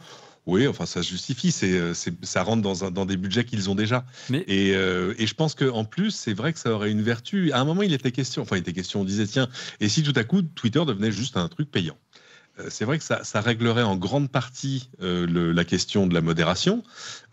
Oui, enfin, ça justifie. Euh, ça rentre dans, dans des budgets qu'ils ont déjà. Et, et, je pense qu'en plus, c'est vrai que ça aurait une vertu. À un moment, il était question, enfin, il était question, on disait, tiens, et si tout à coup, Twitter devenait juste un truc payant euh, c'est vrai que ça, réglerait en grande partie euh, la question de la modération,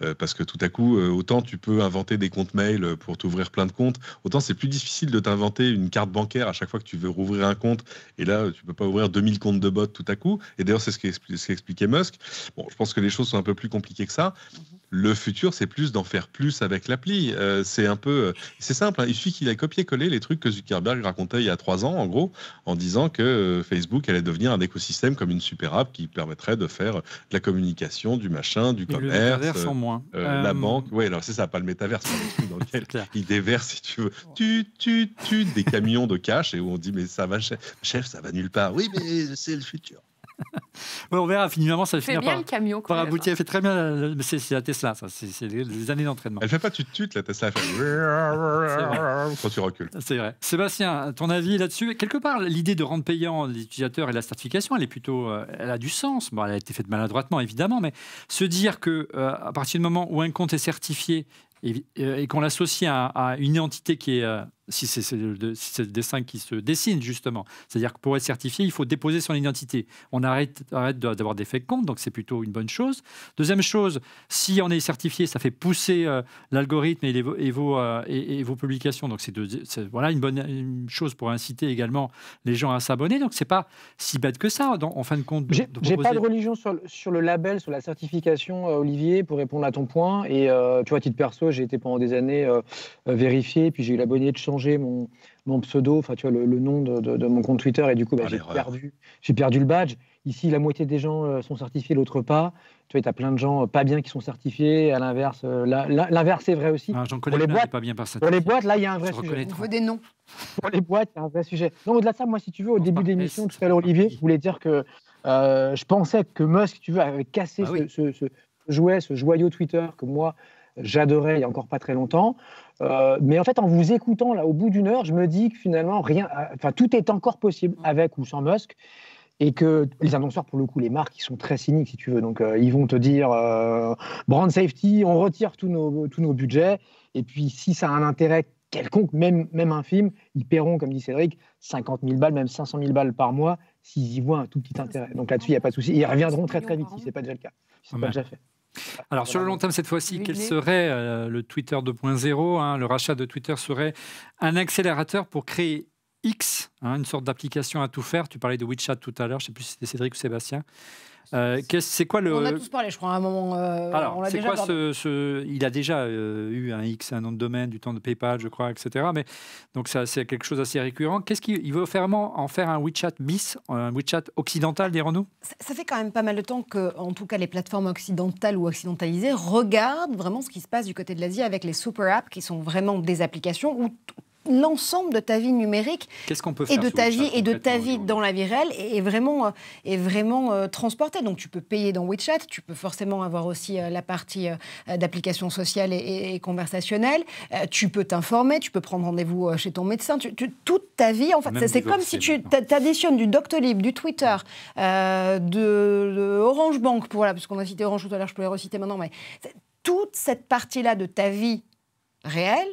euh, parce que tout à coup, autant tu peux inventer des comptes mail pour t'ouvrir plein de comptes, autant c'est plus difficile de t'inventer une carte bancaire à chaque fois que tu veux rouvrir un compte, et là, tu ne peux pas ouvrir 2000 comptes de bots tout à coup, et d'ailleurs, c'est ce qu'expliquait Musk. Bon, je pense que les choses sont un peu plus compliquées que ça, mhm. Le futur, c'est plus d'en faire plus avec l'appli. Euh, c'est un peu, euh, c'est simple. Hein. Il suffit qu'il ait copié-collé les trucs que Zuckerberg racontait il y a trois ans, en gros, en disant que euh, Facebook allait devenir un écosystème comme une super app qui permettrait de faire de la communication, du machin, du commerce, moins. la banque. Oui, alors c'est ça, pas le métaverse, *laughs* il déverse, si tu veux, tu, tu, tu, des camions de cash et où on dit mais ça va, chef ça va nulle part. Oui, mais c'est le futur on verra. Finalement, ça finit bien le camion, par fait très bien. C'est la Tesla, ça. C'est des années d'entraînement. Elle fait pas de suite la Tesla. Elle quand tu recules. C'est vrai. Sébastien, ton avis là-dessus Quelque part, l'idée de rendre payant les utilisateurs et la certification, elle est plutôt, euh, elle a du sens. Bon, elle a été faite maladroitement, évidemment, mais se dire que euh, à partir du moment où un compte est certifié et, euh, qu'on l'associe à, une entité qui est si c'est si le dessin qui se dessine justement. C'est-à-dire que pour être certifié, il faut déposer son identité. On arrête, arrête d'avoir des faits de compte, donc c'est plutôt une bonne chose. Deuxième chose, si on est certifié, ça fait pousser euh, l'algorithme euh, et, et, vos publications. Donc c'est voilà une bonne chose pour inciter également les gens à s'abonner. Donc c'est pas si bête que ça. en fin de compte, j'ai pas de religion sur le, label, sur la certification, euh, Olivier, pour répondre à ton point. Et tu vois, titre perso, j'ai été pendant des années vérifié, puis j'ai eu l'abonné de change mon, pseudo, enfin, tu vois, le, nom de, mon compte Twitter, et du coup, bah, ah, j'ai perdu, le badge. Ici, la moitié des gens euh, sont certifiés, l'autre pas. Tu vois, t'as as plein de gens euh, pas bien qui sont certifiés. À l'inverse, euh, l'inverse est vrai aussi. Ah, j'en connais pour les boîtes, pas bien par Pour les boîtes, là, il y a un vrai sujet. On des noms. Pour les boîtes, il y a un vrai sujet. Non, au-delà de ça, moi, si tu veux, au début bah, de l'émission, tout à l'heure, Olivier, je voulais dire que je pensais que Musk, tu veux, avait cassé bah ce, jouet, ce joyau Twitter que moi, j'adorais il y a encore pas très longtemps. Euh, mais en fait, en vous écoutant, là, au bout d'une heure, je me dis que finalement, rien, euh, enfin, tout est encore possible avec ou sans Musk. Et que les annonceurs, pour le coup, les marques, ils sont très cyniques, si tu veux. Donc, euh, ils vont te dire brand safety, on retire tous nos, budgets. Et puis, si ça a un intérêt quelconque, même, même infime, ils paieront, comme dit Cédric, 50 000 balles, même 500 000 balles par mois, s'ils y voient un tout petit intérêt. Donc là-dessus, il n'y a pas de souci. Ils reviendront très, très vite si ce n'est pas déjà le cas, si ce ah pas ben. déjà fait. Alors sur le long terme cette fois-ci, quel serait euh, le Twitter 2.0 hein, Le rachat de Twitter serait un accélérateur pour créer X, hein, une sorte d'application à tout faire. Tu parlais de WeChat tout à l'heure, je ne sais plus si c'était Cédric ou Sébastien. Euh, c'est quoi le... On a tous parlé, je crois, à un moment. Euh, Alors, quoi ce, Il a déjà euh, eu un X, un nom de domaine, du temps de PayPal, je crois, etc. Mais donc c'est quelque chose assez récurrent. Qu'est-ce qu'il veut vraiment en faire un WeChat bis, un WeChat occidental, dirons-nous ça, ça, fait quand même pas mal de temps que, en tout cas, les plateformes occidentales ou occidentalisées regardent vraiment ce qui se passe du côté de l'Asie avec les super apps qui sont vraiment des applications où l'ensemble de ta vie numérique et de ta vie et de ta vie dans la vie réelle est vraiment est vraiment euh, euh, transportée. Donc tu peux payer dans WeChat, tu peux forcément avoir aussi euh, la partie d'applications d'application sociale et, conversationnelle. tu peux t'informer, tu peux prendre rendez-vous chez ton médecin. toute ta vie, en fait, c'est comme si tu additionnes du Doctolib, du Twitter, de, de, Orange Bank pour parce qu'on a cité Orange tout à l'heure, je peux les reciter maintenant, mais toute cette partie là de ta vie réelle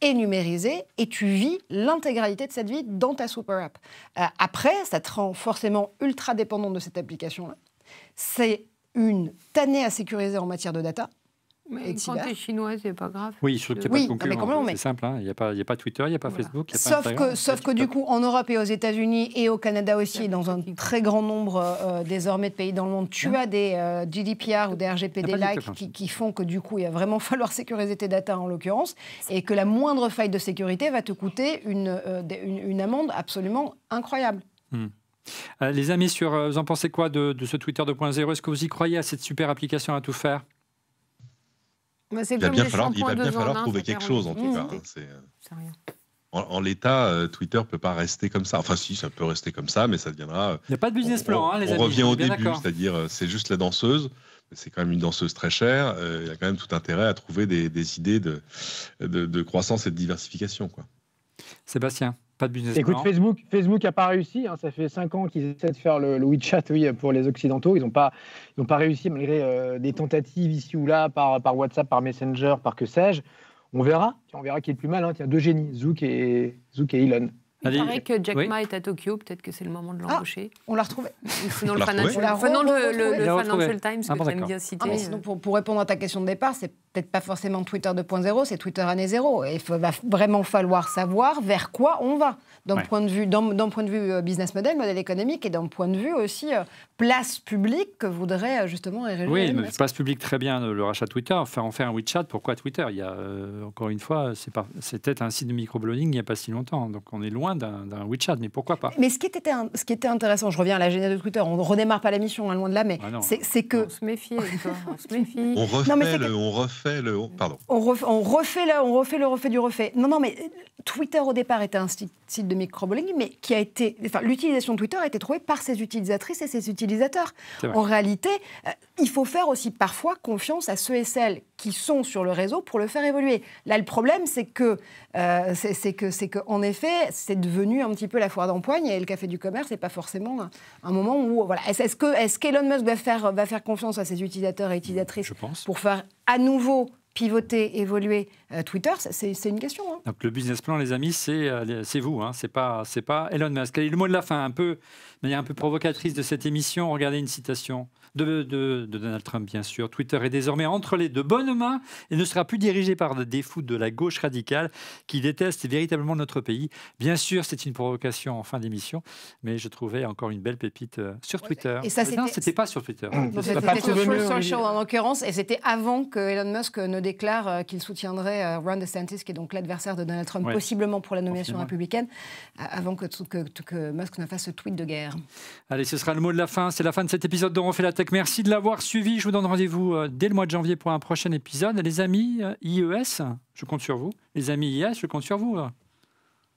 et numérisé, et tu vis l'intégralité de cette vie dans ta super app. Euh, après, ça te rend forcément ultra dépendant de cette application-là. C'est une tannée à sécuriser en matière de data quand tu es chinois, c'est pas grave. Oui, trouve qu'il n'y a pas de C'est simple, il n'y a, pas, a pas Twitter, il n'y a pas Facebook. Y a sauf que, sauf que du coup, en Europe et aux États-Unis et au Canada aussi, dans un très grand nombre euh, désormais de pays dans le monde, tu as des euh, GDPR ou des RGPD-like qui, font que du coup, il va vraiment *laughs* falloir sécuriser tes datas en l'occurrence et que la moindre faille de sécurité va te coûter une, euh, une, amende absolument incroyable. Hmm. les amis, sur, vous en pensez quoi de ce Twitter 2.0 Est-ce que vous y croyez à cette super application à tout faire bah, il va bien falloir, trouver quelque chose, en tout cas. Hein, euh, en, l'état, Twitter euh, Twitter peut pas rester comme ça. Enfin, si, ça peut rester comme ça, mais ça deviendra. Euh, il n'y a pas de business plan, hein, les on amis. On revient au début, c'est-à-dire, c'est juste la danseuse c'est quand même une danseuse très chère. il y a quand même tout intérêt à trouver des, idées de, de, de, croissance et de diversification. Quoi. Sébastien Écoute, Facebook n'a pas réussi. Hein. ça fait 5 ans qu'ils essaient de faire le, WeChat oui, pour les Occidentaux. Ils n'ont pas, pas réussi malgré euh, des tentatives ici ou là par, WhatsApp, par Messenger, par que sais-je. On verra. On verra qui est le plus mal. Hein. a deux génies, et, Zouk et Elon. Il paraît que Jack Ma est à Tokyo, peut-être que c'est le moment de ah, l'embaucher. on l'a retrouvé. Prenons le, Financial Times ah, que j'aime bien cité. Ah – pour, répondre à ta question de départ, c'est peut-être pas forcément Twitter 2.0, c'est Twitter année zéro. il va vraiment falloir savoir vers quoi on va d'un point de vue, d'un point de vue business model, modèle économique, et d'un point de vue aussi euh, place publique que voudrait euh, justement Oui, place publique très bien le rachat Twitter, faire en faire un WeChat. Pourquoi Twitter Il y a euh, encore une fois, c'était un site de microblogging il n'y a pas si longtemps, donc on est loin d'un WeChat, mais pourquoi pas Mais ce qui était ce qui était intéressant, je reviens à la génie de Twitter, on redémarre pas la mission hein, loin de là, mais ah c'est que on se méfie, hein, on se méfie. *laughs* On refait le, on refait le, pardon. On refait, on refait le, on refait le refait du refait. Non, non, mais Twitter au départ était un site de de mais qui a été, enfin, l'utilisation de Twitter a été trouvée par ses utilisatrices et ses utilisateurs. En réalité, euh, il faut faire aussi parfois confiance à ceux et celles qui sont sur le réseau pour le faire évoluer. Là, le problème, c'est que, euh, c'est que, c'est que, en effet, c'est devenu un petit peu la foire d'empoigne et le café du commerce n'est pas forcément un, moment où, voilà, est-ce que, est-ce qu'Elon Musk va faire, va faire confiance à ses utilisateurs et utilisatrices Je pense. pour faire à nouveau pivoter, évoluer euh, Twitter C'est une question. Hein. le business plan, les amis, c'est euh, vous, hein, c'est pas, pas Elon Musk. le mot de la fin, un peu, de manière un peu provocatrice de cette émission Regardez une citation de, Donald Trump, bien sûr. Twitter est désormais entre les deux bonnes mains et ne sera plus dirigé par des fous de la gauche radicale qui détestent véritablement notre pays. Bien sûr, c'est une provocation en fin d'émission, mais je trouvais encore une belle pépite euh, sur Twitter. Et ça, euh, c'était pas sur Twitter. C'était sur le Social en l'occurrence, et c'était avant que Elon Musk ne déclare euh, qu'il soutiendrait Ron DeSantis, qui est donc l'adversaire de Donald Trump, possiblement pour la nomination républicaine, avant que, Musk ne fasse ce tweet de guerre. Allez, ce sera le mot de la fin. C'est la fin de cet épisode de on fait la Merci de l'avoir suivi. Je vous donne rendez-vous euh, dès le mois de janvier pour un prochain épisode. Les amis euh, IES, je compte sur vous. Les amis IES, je compte sur vous.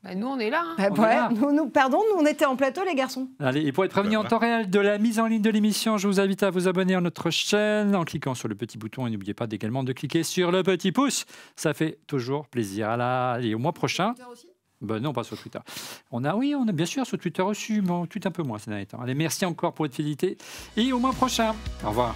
Bah, nous, on est hein. bah, là. Nous, nous, pardon, nous, on était en plateau, les garçons. Allez, et pour être prévenu en temps réel de la mise en ligne de l'émission, je vous invite à vous abonner à notre chaîne en cliquant sur le petit bouton et n'oubliez pas également de cliquer sur le petit pouce. Ça fait toujours plaisir. Allez, au mois prochain. Ben non, pas sur Twitter. On a, oui, on a bien sûr sur Twitter reçu, mais on tweet un peu moins ces hein. derniers Allez, merci encore pour votre fidélité et au mois prochain. Au revoir.